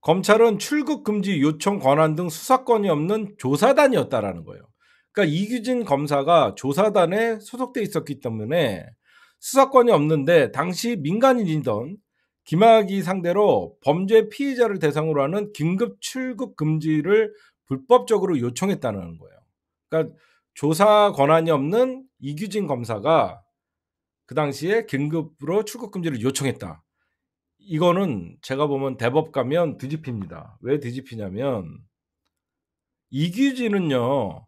검찰은 출국 금지 요청 권한 등 수사권이 없는 조사단이었다라는 거예요. 그러니까 이규진 검사가 조사단에 소속돼 있었기 때문에 수사권이 없는데 당시 민간인이던 김학이 상대로 범죄 피해자를 대상으로 하는 긴급 출국 금지를 불법적으로 요청했다는 거예요. 그러니까 조사 권한이 없는 이규진 검사가 그 당시에 긴급으로 출국 금지를 요청했다. 이거는 제가 보면 대법 가면 뒤집힙니다. 왜 뒤집히냐면 이규진은요,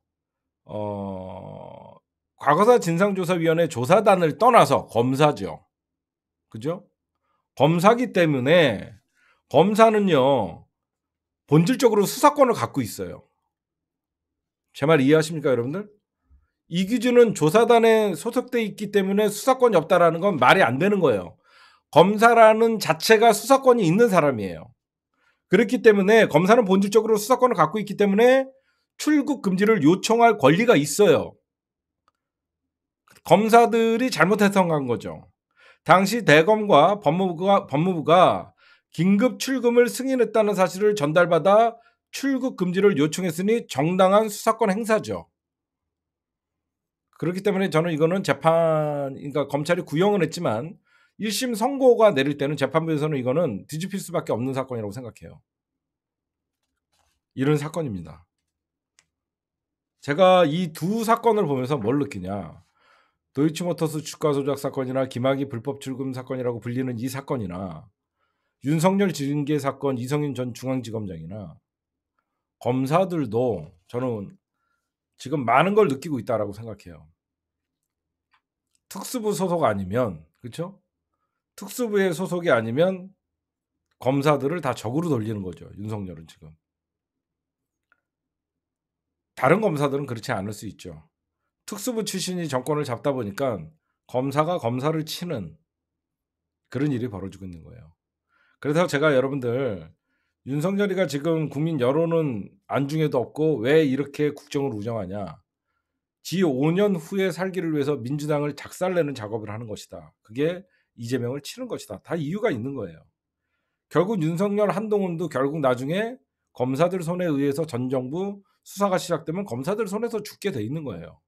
어, 과거사 진상조사위원회 조사단을 떠나서 검사죠. 그죠? 검사기 때문에 검사는요, 본질적으로 수사권을 갖고 있어요. 제 말 이해하십니까, 여러분들? 이규준은 조사단에 소속돼 있기 때문에 수사권이 없다라는 건 말이 안 되는 거예요. 검사라는 자체가 수사권이 있는 사람이에요. 그렇기 때문에 검사는 본질적으로 수사권을 갖고 있기 때문에 출국 금지를 요청할 권리가 있어요. 검사들이 잘못해서 간 거죠. 당시 대검과 법무부가, 법무부가 긴급 출금을 승인했다는 사실을 전달받아 출국 금지를 요청했으니 정당한 수사권 행사죠. 그렇기 때문에 저는 이거는 재판, 그러니까 검찰이 구형은 했지만 1심 선고가 내릴 때는 재판부에서는 이거는 뒤집힐 수밖에 없는 사건이라고 생각해요. 이런 사건입니다. 제가 이 두 사건을 보면서 뭘 느끼냐. 도이치모터스 주가 조작 사건이나 김학의 불법 출금 사건이라고 불리는 이 사건이나 윤석열 징계 사건 이성윤 전 중앙지검장이나 검사들도 저는 지금 많은 걸 느끼고 있다라고 생각해요. 특수부 소속 아니면 그렇죠? 특수부의 소속이 아니면 검사들을 다 적으로 돌리는 거죠. 윤석열은 지금. 다른 검사들은 그렇지 않을 수 있죠. 특수부 출신이 정권을 잡다 보니까 검사가 검사를 치는 그런 일이 벌어지고 있는 거예요. 그래서 제가 여러분들 윤석열이가 지금 국민 여론은 안중에도 없고 왜 이렇게 국정을 운영하냐. 지 5년 후에 살기를 위해서 민주당을 작살내는 작업을 하는 것이다. 그게 이재명을 치는 것이다. 다 이유가 있는 거예요. 결국 윤석열 한동훈도 결국 나중에 검사들 손에 의해서 전 정부 수사가 시작되면 검사들 손에서 죽게 돼 있는 거예요.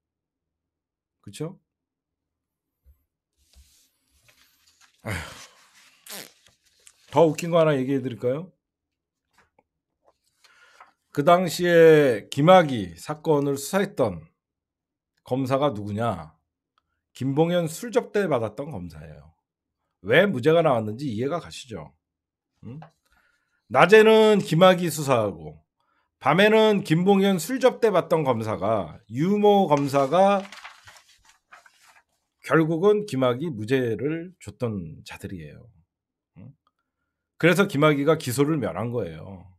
그렇죠? 더 웃긴 거 하나 얘기해 드릴까요? 그 당시에 김학이 사건을 수사했던 검사가 누구냐? 김봉현 술접대 받았던 검사예요. 왜 무죄가 나왔는지 이해가 가시죠? 응? 음? 낮에는 김학이 수사하고 밤에는 김봉현 술접대 받던 검사가 유모 검사가 결국은 김학이 무죄를 줬던 자들이에요. 음? 그래서 김학이가 기소를 면한 거예요.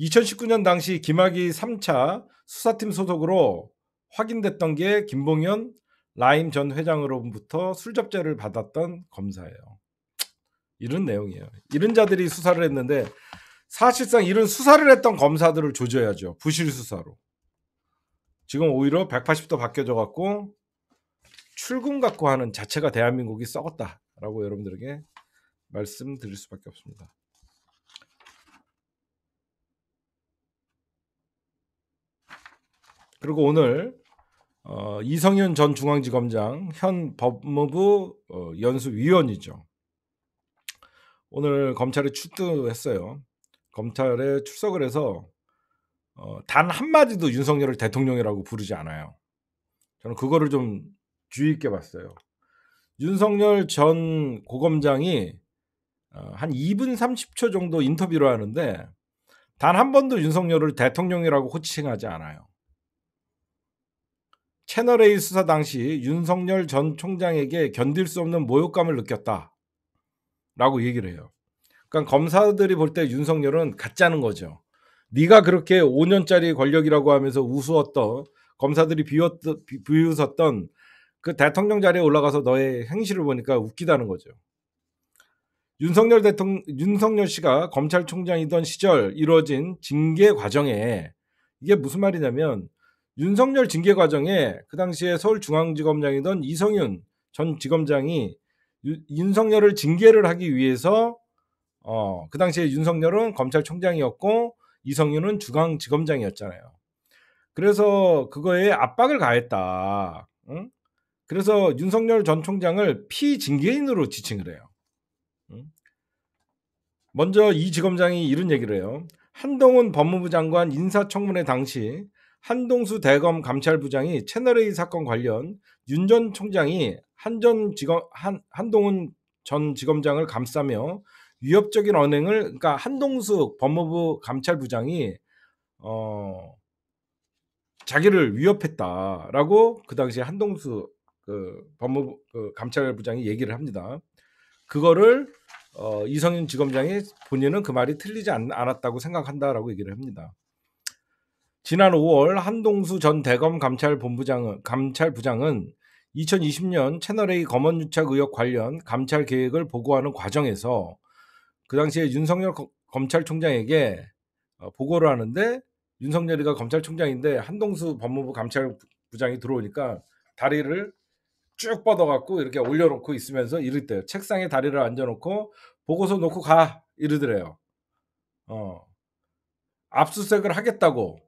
2019년 음? 당시 김학이 3차 수사팀 소속으로 확인됐던 게 김봉현 라임 전 회장으로부터 술접재를 받았던 검사예요. 이런 내용이에요. 이런 자들이 수사를 했는데 사실상 이런 수사를 했던 검사들을 조져야죠. 부실 수사로. 지금 오히려 180도 바뀌어져 갖고 출근 갖고 하는 자체가 대한민국이 썩었다라고 여러분들에게 말씀드릴 수밖에 없습니다. 그리고 오늘 어, 이성윤 전 중앙지검장 현 법무부 어, 연수위원이죠. 오늘 검찰에 출두했어요. 검찰에 출석을 해서 어, 단 한마디도 윤석열을 대통령이라고 부르지 않아요. 저는 그거를 좀 주의 있게 봤어요. 윤석열 전 고검장이 어, 한 2분 30초 정도 인터뷰를 하는데 단 한 번도 윤석열을 대통령이라고 호칭하지 않아요. 채널A 수사 당시 윤석열 전 총장에게 견딜 수 없는 모욕감을 느꼈다. 라고 얘기를 해요. 그러니까 검사들이 볼 때 윤석열은 가짜는 거죠. 네가 그렇게 5년짜리 권력이라고 하면서 우스웠던 검사들이 비웃, 비웃었던 그 대통령 자리에 올라가서 너의 행실을 보니까 웃기다는 거죠. 윤석열 대통령 윤석열 씨가 검찰총장이던 시절 이루어진 징계 과정에 이게 무슨 말이냐면 윤석열 징계 과정에 그 당시에 서울중앙지검장이던 이성윤 전 지검장이 유, 윤석열을 징계를 하기 위해서 어, 그 당시에 윤석열은 검찰총장이었고 이성윤은 중앙지검장이었잖아요. 그래서 그거에 압박을 가했다. 응? 그래서 윤석열 전 총장을 피징계인으로 지칭을 해요. 응? 먼저 이 지검장이 이런 얘기를 해요. 한동훈 법무부 장관 인사청문회 당시 한동수 대검 감찰부장이 채널A 사건 관련 윤 전 총장이 한전 지검 한 한동훈 전 지검장을 감싸며 위협적인 언행을 그러니까 한동수 법무부 감찰부장이 어 자기를 위협했다라고 그 당시에 한동수 그 법무부 그 감찰부장이 얘기를 합니다. 그거를 어, 이성윤 지검장이 본인은 그 말이 틀리지 않, 않았다고 생각한다라고 얘기를 합니다. 지난 5월 한동수 전 대검 감찰본부장은 감찰부장은 2020년 채널A 검언유착 의혹 관련 감찰 계획을 보고하는 과정에서 그 당시에 윤석열 거, 검찰총장에게 어, 보고를 하는데 윤석열이가 검찰총장인데 한동수 법무부 감찰부장이 들어오니까 다리를 쭉 뻗어갖고 이렇게 올려놓고 있으면서 이럴 때 책상에 다리를 앉아놓고 보고서 놓고 가 이러더래요. 어 압수수색을 하겠다고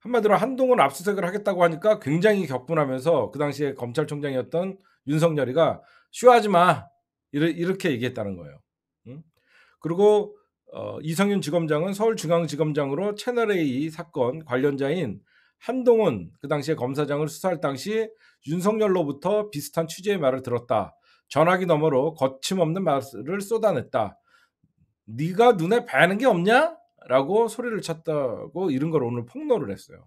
한마디로 한동훈 압수수색을 하겠다고 하니까 굉장히 격분하면서 그 당시에 검찰총장이었던 윤석열이가 쇼하지 마 이렇게 얘기했다는 거예요. 그리고 어, 이성윤 지검장은 서울중앙지검장으로 채널A 사건 관련자인 한동훈 그 당시에 검사장을 수사할 당시 윤석열로부터 비슷한 취지의 말을 들었다. 전화기 너머로 거침없는 말을 쏟아냈다. 네가 눈에 뵈는 게 없냐? 라고 소리를 쳤다고 이런 걸 오늘 폭로를 했어요.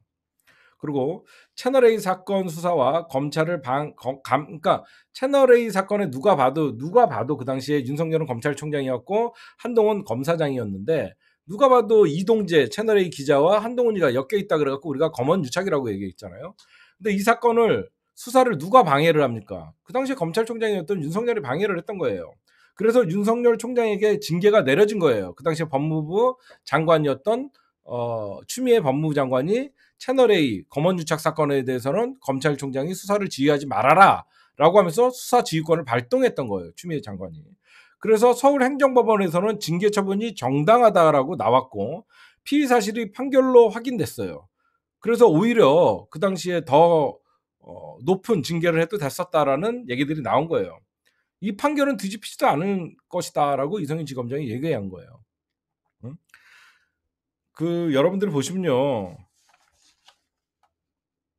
그리고 채널A 사건 수사와 검찰을 방, 검, 감, 그러니까 채널A 사건에 누가 봐도, 누가 봐도 그 당시에 윤석열은 검찰총장이었고 한동훈 검사장이었는데 누가 봐도 이동재 채널A 기자와 한동훈이가 엮여 있다 그래갖고 우리가 검언유착이라고 얘기했잖아요. 근데 이 사건을 수사를 누가 방해를 합니까? 그 당시에 검찰총장이었던 윤석열이 방해를 했던 거예요. 그래서 윤석열 총장에게 징계가 내려진 거예요. 그 당시 에 법무부 장관이었던 어, 추미애 법무부 장관이 채널 A 검언 유착 사건에 대해서는 검찰총장이 수사를 지휘하지 말아라라고 하면서 수사 지휘권을 발동했던 거예요. 추미애 장관이. 그래서 서울행정법원에서는 징계 처분이 정당하다라고 나왔고 피의 사실이 판결로 확인됐어요. 그래서 오히려 그 당시에 더 어, 높은 징계를 해도 됐었다라는 얘기들이 나온 거예요. 이 판결은 뒤집히지도 않은 것이다라고 이성윤 지검장이 얘기한 거예요. 그 여러분들 보시면요.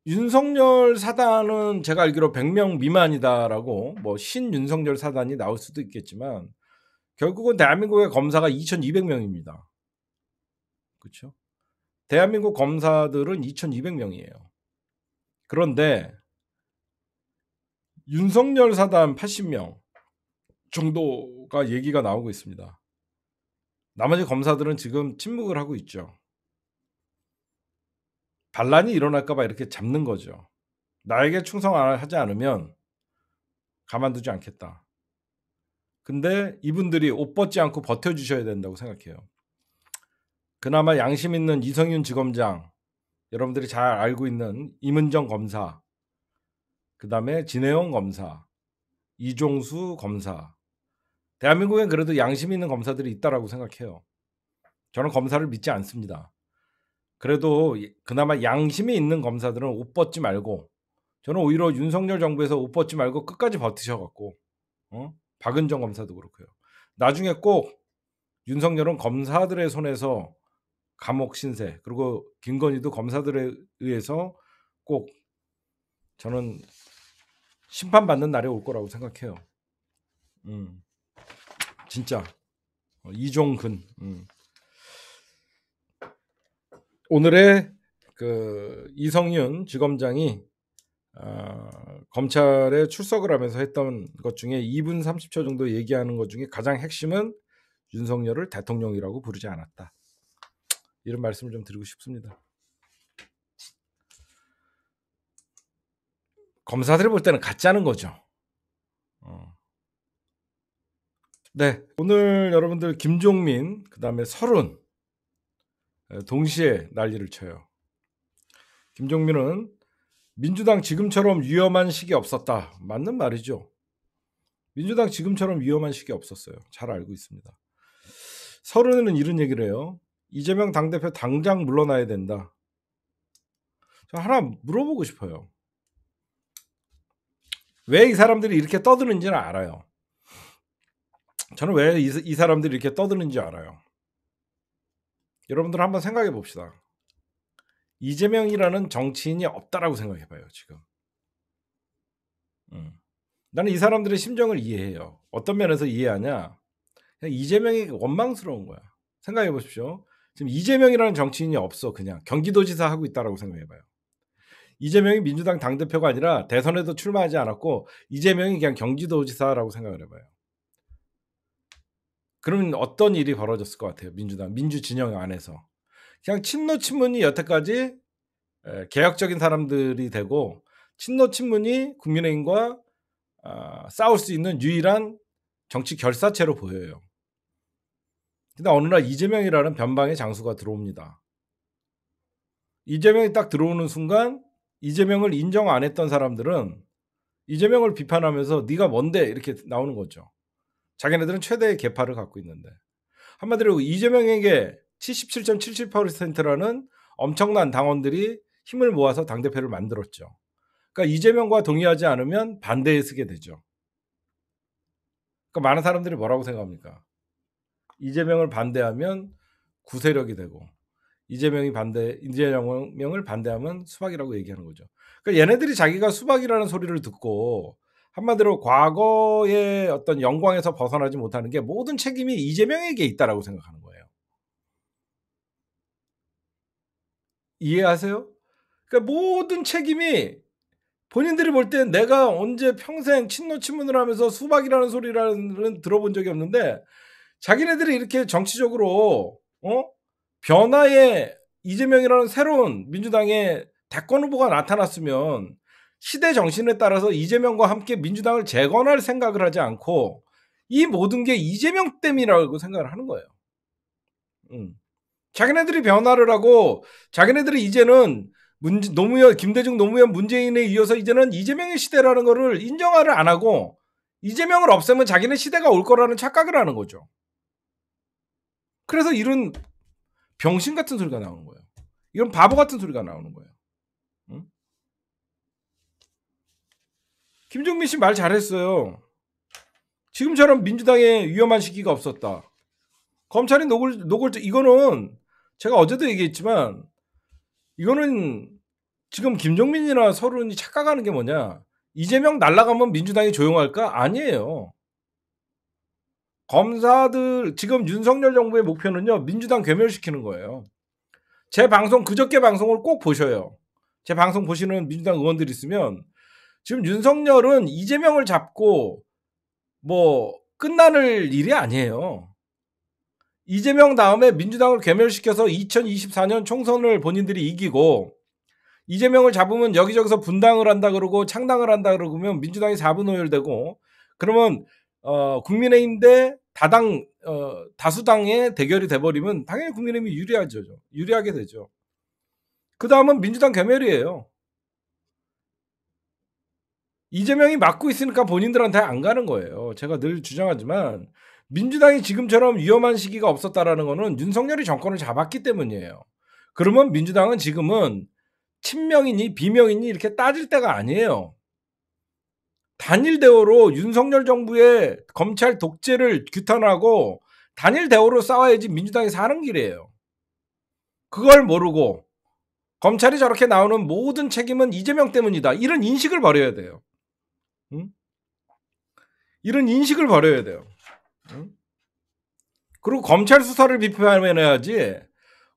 윤석열 사단은 제가 알기로 100명 미만이다라고 뭐 신윤석열 사단이 나올 수도 있겠지만 결국은 대한민국의 검사가 2,200명입니다. 그렇죠? 대한민국 검사들은 2,200명이에요. 그런데 윤석열 사단 80명, 정도가 얘기가 나오고 있습니다. 나머지 검사들은 지금 침묵을 하고 있죠. 반란이 일어날까봐 이렇게 잡는 거죠. 나에게 충성하지 않으면 가만두지 않겠다. 근데 이분들이 옷 벗지 않고 버텨주셔야 된다고 생각해요. 그나마 양심 있는 이성윤 지검장, 여러분들이 잘 알고 있는 임은정 검사, 그 다음에 진해영 검사, 이종수 검사, 대한민국엔 그래도 양심 있는 검사들이 있다라고 생각해요. 저는 검사를 믿지 않습니다. 그래도 그나마 양심이 있는 검사들은 옷 벗지 말고 저는 오히려 윤석열 정부에서 옷 벗지 말고 끝까지 버티셔갖고 어? 박은정 검사도 그렇고요. 나중에 꼭 윤석열은 검사들의 손에서 감옥 신세 그리고 김건희도 검사들에 의해서 꼭 저는 심판받는 날이 올 거라고 생각해요. 음. 진짜 어, 이종근 음. 오늘의 그 이성윤 지검장이 어, 검찰에 출석을 하면서 했던 것 중에 2분 30초 정도 얘기하는 것 중에 가장 핵심은 윤석열을 대통령이라고 부르지 않았다. 이런 말씀을 좀 드리고 싶습니다. 검사들이 볼 때는 가짜는 거죠. 어. 네. 오늘 여러분들 김종민 그다음에 서른 동시에 난리를 쳐요. 김종민은 민주당 지금처럼 위험한 시기 없었다. 맞는 말이죠. 민주당 지금처럼 위험한 시기 없었어요. 잘 알고 있습니다. 서른에는 이런 얘기를 해요. 이재명 당대표 당장 물러나야 된다. 저 하나 물어보고 싶어요. 왜 이 사람들이 이렇게 떠드는지는 알아요. 저는 왜이 이 사람들이 이렇게 떠드는지 알아요. 여러분들 한번 생각해 봅시다. 이재명이라는 정치인이 없다라고 생각해 봐요, 지금. 음. 나는 이 사람들의 심정을 이해해요. 어떤 면에서 이해하냐? 그냥 이재명이 원망스러운 거야. 생각해 보십시오. 지금 이재명이라는 정치인이 없어 그냥 경기도지사 하고 있다라고 생각해봐요. 이재명이 민주당 당대표가 아니라 대선에도 출마하지 않았고 이재명이 그냥 경기도지사라고 생각을 해봐요. 그러면 어떤 일이 벌어졌을 것 같아요 민주당 민주 진영 안에서 그냥 친노 친문이 여태까지 개혁적인 사람들이 되고 친노 친문이 국민의힘과 어, 싸울 수 있는 유일한 정치 결사체로 보여요. 근데 어느 날 이재명이라는 변방의 장수가 들어옵니다. 이재명이 딱 들어오는 순간 이재명을 인정 안 했던 사람들은 이재명을 비판하면서 네가 뭔데 이렇게 나오는 거죠. 자기네들은 최대의 개파를 갖고 있는데 한마디로 이재명에게 77.77%라는 엄청난 당원들이 힘을 모아서 당대표를 만들었죠. 그러니까 이재명과 동의하지 않으면 반대에 쓰게 되죠. 그러니까 많은 사람들이 뭐라고 생각합니까? 이재명을 반대하면 구세력이 되고 이재명이 반대 이재명을 반대하면 수박이라고 얘기하는 거죠. 그러니까 얘네들이 자기가 수박이라는 소리를 듣고 한마디로 과거의 어떤 영광에서 벗어나지 못하는 게 모든 책임이 이재명에게 있다라고 생각하는 거예요. 이해하세요? 그러니까 모든 책임이 본인들이 볼땐 내가 언제 평생 친노 친문을 하면서 수박이라는 소리라는 들어본 적이 없는데 자기네들이 이렇게 정치적으로 어? 변화의 이재명이라는 새로운 민주당의 대권 후보가 나타났으면 시대 정신에 따라서 이재명과 함께 민주당을 재건할 생각을 하지 않고 이 모든 게 이재명 때문이라고 생각을 하는 거예요. 음. 자기네들이 변화를 하고 자기네들이 이제는 문제, 노무현, 김대중, 노무현, 문재인에 이어서 이제는 이재명의 시대라는 거를 인정화를 안 하고 이재명을 없애면 자기네 시대가 올 거라는 착각을 하는 거죠. 그래서 이런 병신 같은 소리가 나오는 거예요. 이런 바보 같은 소리가 나오는 거예요. 김종민 씨 말 잘했어요. 지금처럼 민주당에 위험한 시기가 없었다. 검찰이 노골 노골 이거는 제가 어제도 얘기했지만 이거는 지금 김종민이나 서른이 착각하는 게 뭐냐? 이재명 날라가면 민주당이 조용할까? 아니에요. 검사들 지금 윤석열 정부의 목표는요 민주당 괴멸시키는 거예요. 제 방송 그저께 방송을 꼭 보셔요. 제 방송 보시는 민주당 의원들 있으면 지금 윤석열은 이재명을 잡고 뭐 끝나는 일이 아니에요. 이재명 다음에 민주당을 괴멸시켜서 2024년 총선을 본인들이 이기고 이재명을 잡으면 여기저기서 분당을 한다 그러고 창당을 한다 그러면 민주당이 4분 오열되고 그러면 어 국민의힘 대 다당 어 다수당의 대결이 돼버리면 당연히 국민의힘이 유리하죠 유리하게 되죠. 그 다음은 민주당 괴멸이에요. 이재명이 막고 있으니까 본인들한테 안 가는 거예요. 제가 늘 주장하지만 민주당이 지금처럼 위험한 시기가 없었다라는 거는 윤석열이 정권을 잡았기 때문이에요. 그러면 민주당은 지금은 친명이니 비명이니 이렇게 따질 때가 아니에요. 단일 대오로 윤석열 정부의 검찰 독재를 규탄하고 단일 대오로 싸워야지 민주당이 사는 길이에요. 그걸 모르고 검찰이 저렇게 나오는 모든 책임은 이재명 때문이다. 이런 인식을 버려야 돼요. 응? 이런 인식을 버려야 돼요. 응? 그리고 검찰 수사를 비판해야지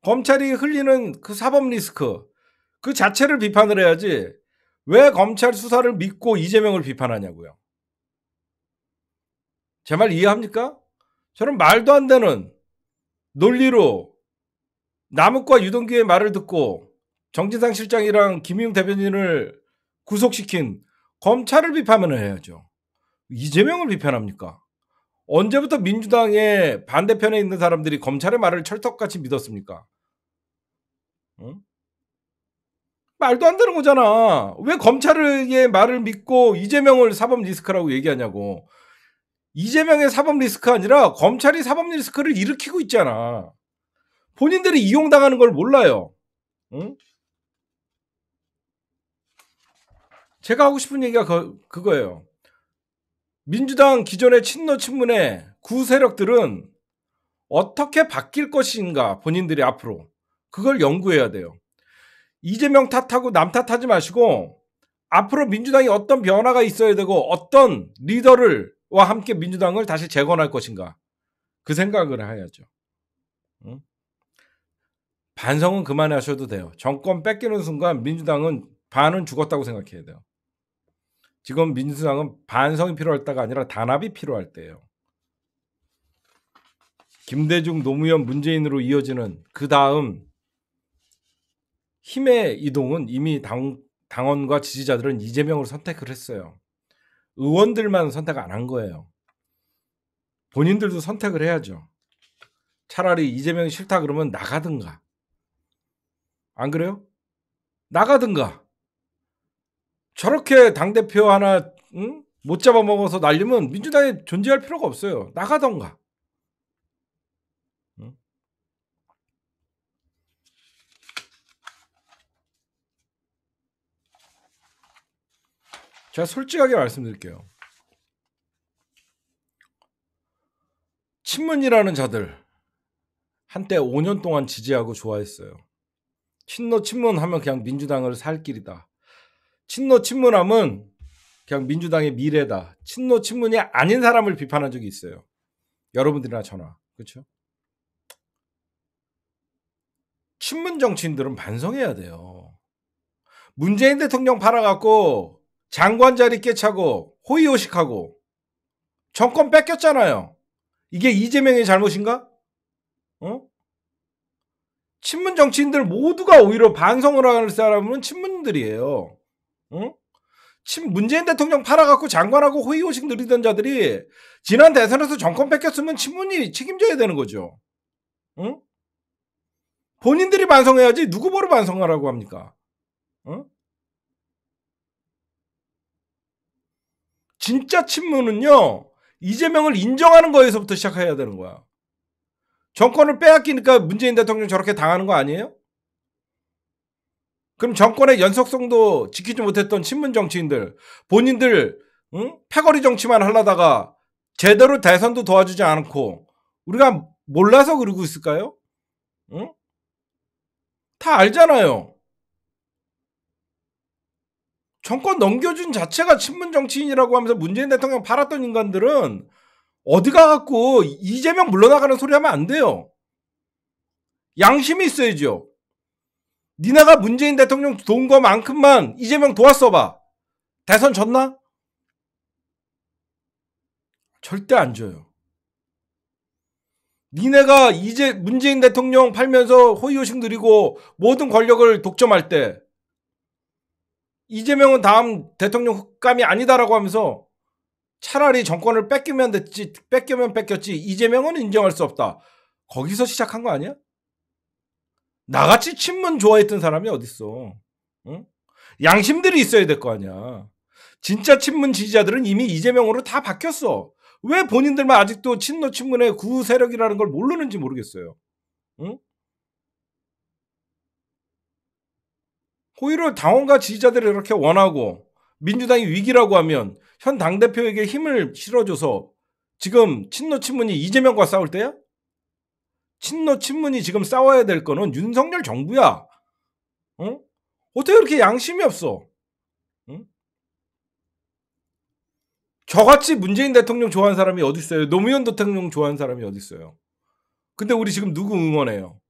검찰이 흘리는 그 사법 리스크 그 자체를 비판을 해야지 왜 검찰 수사를 믿고 이재명을 비판하냐고요. 제 말 이해합니까? 저는 말도 안 되는 논리로 남욱과 유동규의 말을 듣고 정진상 실장이랑 김희웅 대변인을 구속시킨 검찰을 비판을 해야죠. 이재명을 비판합니까? 언제부터 민주당의 반대편에 있는 사람들이 검찰의 말을 철떡같이 믿었습니까? 응? 말도 안 되는 거잖아. 왜 검찰의 말을 믿고 이재명을 사법 리스크라고 얘기하냐고. 이재명의 사법 리스크 아니라 검찰이 사법 리스크를 일으키고 있잖아. 본인들이 이용당하는 걸 몰라요. 응? 제가 하고 싶은 얘기가 그, 그거예요. 민주당 기존의 친노 친문의 구세력들은 어떻게 바뀔 것인가 본인들이 앞으로 그걸 연구해야 돼요. 이재명 탓하고 남 탓하지 마시고 앞으로 민주당이 어떤 변화가 있어야 되고 어떤 리더를 와 함께 민주당을 다시 재건할 것인가 그 생각을 해야죠. 응? 반성은 그만하셔도 돼요. 정권 뺏기는 순간 민주당은 반은 죽었다고 생각해야 돼요. 지금 민주당은 반성이 필요할 때가 아니라 단합이 필요할 때예요. 김대중, 노무현, 문재인으로 이어지는 그 다음 힘의 이동은 이미 당, 당원과 지지자들은 이재명을 선택을 했어요. 의원들만 선택 안한 거예요. 본인들도 선택을 해야죠. 차라리 이재명이 싫다 그러면 나가든가. 안 그래요? 나가든가. 저렇게 당 대표 하나 응? 못 잡아먹어서 날리면 민주당이 존재할 필요가 없어요. 나가던가. 응? 제가 솔직하게 말씀드릴게요. 친문이라는 자들 한때 5년 동안 지지하고 좋아했어요. 친노 친문 하면 그냥 민주당을 살 길이다. 친노 친문함은 그냥 민주당의 미래다. 친노 친문이 아닌 사람을 비판한 적이 있어요. 여러분들이나 전화. 그렇죠? 친문 정치인들은 반성해야 돼요. 문재인 대통령 팔아갖고 장관 자리 깨차고 호의호식하고 정권 뺏겼잖아요. 이게 이재명의 잘못인가? 어? 친문 정치인들 모두가 오히려 반성을 하는 사람은 친문들이에요. 응? 침 문재인 대통령 팔아갖고 장관하고 호의호식 누리던 자들이 지난 대선에서 정권 뺏겼으면 친문이 책임져야 되는 거죠. 응? 본인들이 반성해야지 누구 보러 반성하라고 합니까? 응? 진짜 친문은요 이재명을 인정하는 거에서부터 시작해야 되는 거야. 정권을 빼앗기니까 문재인 대통령 저렇게 당하는 거 아니에요? 그럼 정권의 연속성도 지키지 못했던 친문 정치인들 본인들 응? 패거리 정치만 하려다가 제대로 대선도 도와주지 않고 우리가 몰라서 그러고 있을까요? 응? 다 알잖아요. 정권 넘겨준 자체가 친문 정치인이라고 하면서 문재인 대통령 팔았던 인간들은 어디 가갖고 이재명 물러나가는 소리 하면 안 돼요. 양심이 있어야죠. 니나가 문재인 대통령 도운 것만큼만 이재명 도왔어봐. 대선 졌나? 절대 안 져요. 니네가 이제 문재인 대통령 팔면서 호의호식 누리고 모든 권력을 독점할 때 이재명은 다음 대통령 흑감이 아니다라고 하면서 차라리 정권을 뺏기면 됐지 뺏기면 뺏겼지 이재명은 인정할 수 없다. 거기서 시작한 거 아니야? 나같이 친문 좋아했던 사람이 어딨어. 응? 양심들이 있어야 될 거 아니야. 진짜 친문 지지자들은 이미 이재명으로 다 바뀌었어. 왜 본인들만 아직도 친노 친문의 구세력이라는 걸 모르는지 모르겠어요. 응? 오히려 당원과 지지자들이 이렇게 원하고 민주당이 위기라고 하면 현 당대표에게 힘을 실어줘서 지금 친노 친문이 이재명과 싸울 때야? 친노 친문이 지금 싸워야 될 거는 윤석열 정부야. 어? 어떻게 그렇게 양심이 없어? 응? 저같이 문재인 대통령 좋아하는 사람이 어디 있어요? 노무현 대통령 좋아하는 사람이 어디 있어요? 근데 우리 지금 누구 응원해요?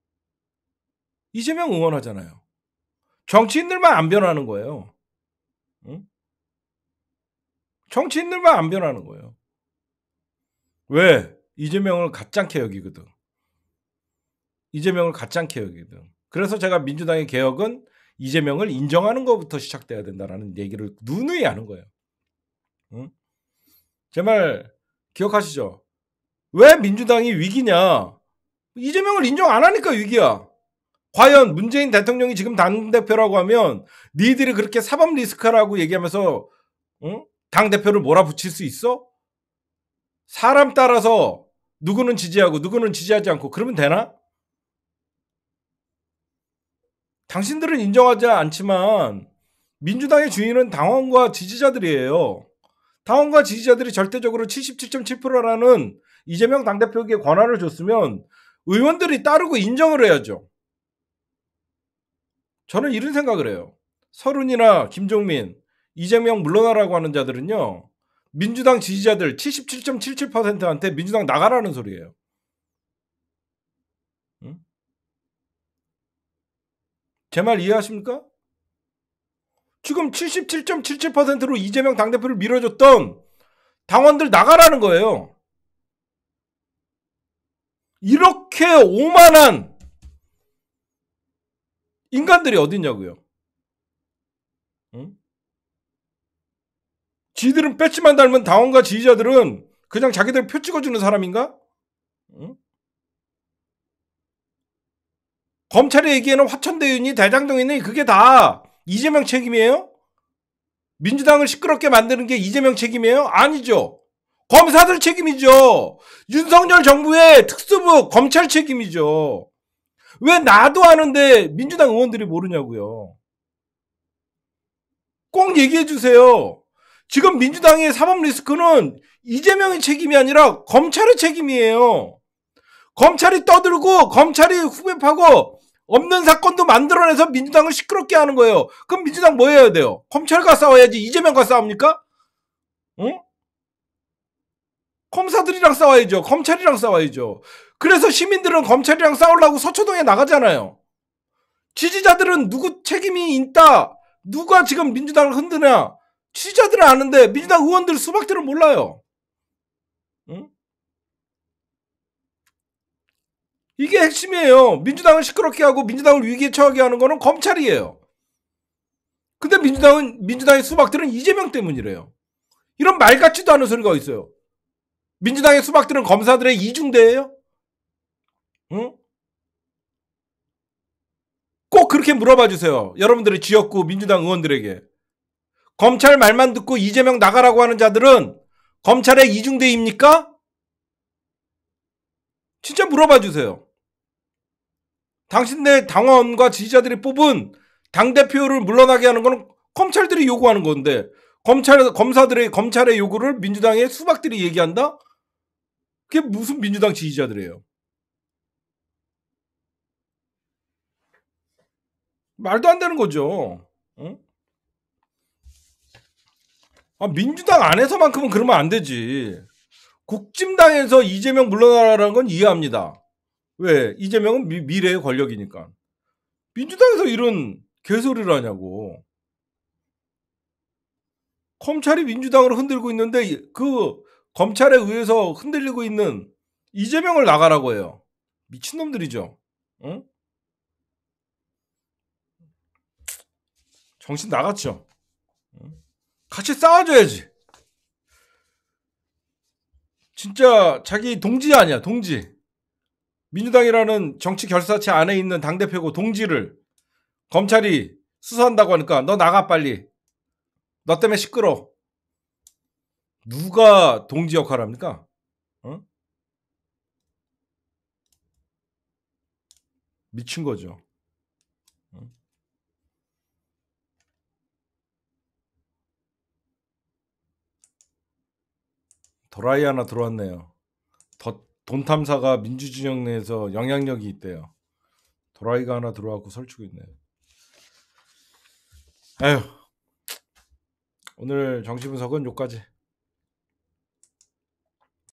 이재명 응원하잖아요. 정치인들만 안 변하는 거예요. 응? 정치인들만 안 변하는 거예요. 왜? 이재명을 가짜케 여기거든. 이재명을 가짜않게 여기든 그래서 제가 민주당의 개혁은 이재명을 인정하는 것부터 시작돼야 된다라는 얘기를 누누이 하는 거예요. 응? 제말 기억하시죠? 왜 민주당이 위기냐? 이재명을 인정 안 하니까 위기야. 과연 문재인 대통령이 지금 당대표라고 하면 니들이 그렇게 사법 리스크라고 얘기하면서 응? 당대표를 몰아붙일 수 있어? 사람 따라서 누구는 지지하고 누구는 지지하지 않고 그러면 되나? 당신들은 인정하지 않지만 민주당의 주인은 당원과 지지자들이에요. 당원과 지지자들이 절대적으로 77.7%라는 이재명 당대표에게 권한을 줬으면 의원들이 따르고 인정을 해야죠. 저는 이런 생각을 해요. 서른이나 김종민, 이재명 물러나라고 하는 자들은요. 민주당 지지자들 77.77%한테 민주당 나가라는 소리예요. 제말 이해하십니까? 지금 77.77%로 이재명 당대표를 밀어줬던 당원들 나가라는 거예요. 이렇게 오만한 인간들이 어딨냐고요. 응? 지들은 배지만 닮은 당원과 지지자들은 그냥 자기들 표 찍어주는 사람인가? 응? 검찰의 얘기하는 화천대유니 대장동이니 그게 다 이재명 책임이에요? 민주당을 시끄럽게 만드는 게 이재명 책임이에요? 아니죠. 검사들 책임이죠. 윤석열 정부의 특수부 검찰 책임이죠. 왜 나도 아는데 민주당 의원들이 모르냐고요. 꼭 얘기해 주세요. 지금 민주당의 사법 리스크는 이재명의 책임이 아니라 검찰의 책임이에요. 검찰이 떠들고 검찰이 후배 파고 없는 사건도 만들어내서 민주당을 시끄럽게 하는 거예요. 그럼 민주당 뭐 해야 돼요? 검찰과 싸워야지 이재명과 싸웁니까? 응? 검사들이랑 싸워야죠. 검찰이랑 싸워야죠. 그래서 시민들은 검찰이랑 싸우려고 서초동에 나가잖아요. 지지자들은 누구 책임이 있다. 누가 지금 민주당을 흔드냐. 지지자들은 아는데 민주당 의원들 수박들은 몰라요. 이게 핵심이에요. 민주당을 시끄럽게 하고 민주당을 위기에 처하게 하는 거는 검찰이에요. 근데 민주당은 민주당의 수박들은 이재명 때문이래요. 이런 말 같지도 않은 소리가 있어요. 민주당의 수박들은 검사들의 이중대예요? 응? 꼭 그렇게 물어봐 주세요. 여러분들의 지역구 민주당 의원들에게. 검찰 말만 듣고 이재명 나가라고 하는 자들은 검찰의 이중대입니까? 진짜 물어봐 주세요. 당신네 당원과 지지자들이 뽑은 당 대표를 물러나게 하는 건 검찰들이 요구하는 건데 검찰 검사들의 검찰의 요구를 민주당의 수박들이 얘기한다? 그게 무슨 민주당 지지자들이에요? 말도 안 되는 거죠. 응? 아, 민주당 안에서만큼은 그러면 안 되지. 국진당에서 이재명 물러나라는 건 이해합니다. 왜? 이재명은 미, 미래의 권력이니까. 민주당에서 이런 개소리를 하냐고. 검찰이 민주당으로 흔들고 있는데 그 검찰에 의해서 흔들리고 있는 이재명을 나가라고 해요. 미친놈들이죠. 응? 정신 나갔죠. 같이 싸워줘야지. 진짜 자기 동지 아니야, 동지. 민주당이라는 정치 결사체 안에 있는 당대표고 동지를 검찰이 수사한다고 하니까 너 나가 빨리. 너 때문에 시끄러. 누가 동지 역할을 합니까? 어? 미친 거죠. 어? 도라이 하나 들어왔네요. 돈 탐사가 민주진영 내에서 영향력이 있대요. 도라이가 하나 들어와고 설치고 있네요. 아휴 오늘 정치 분석은 요까지.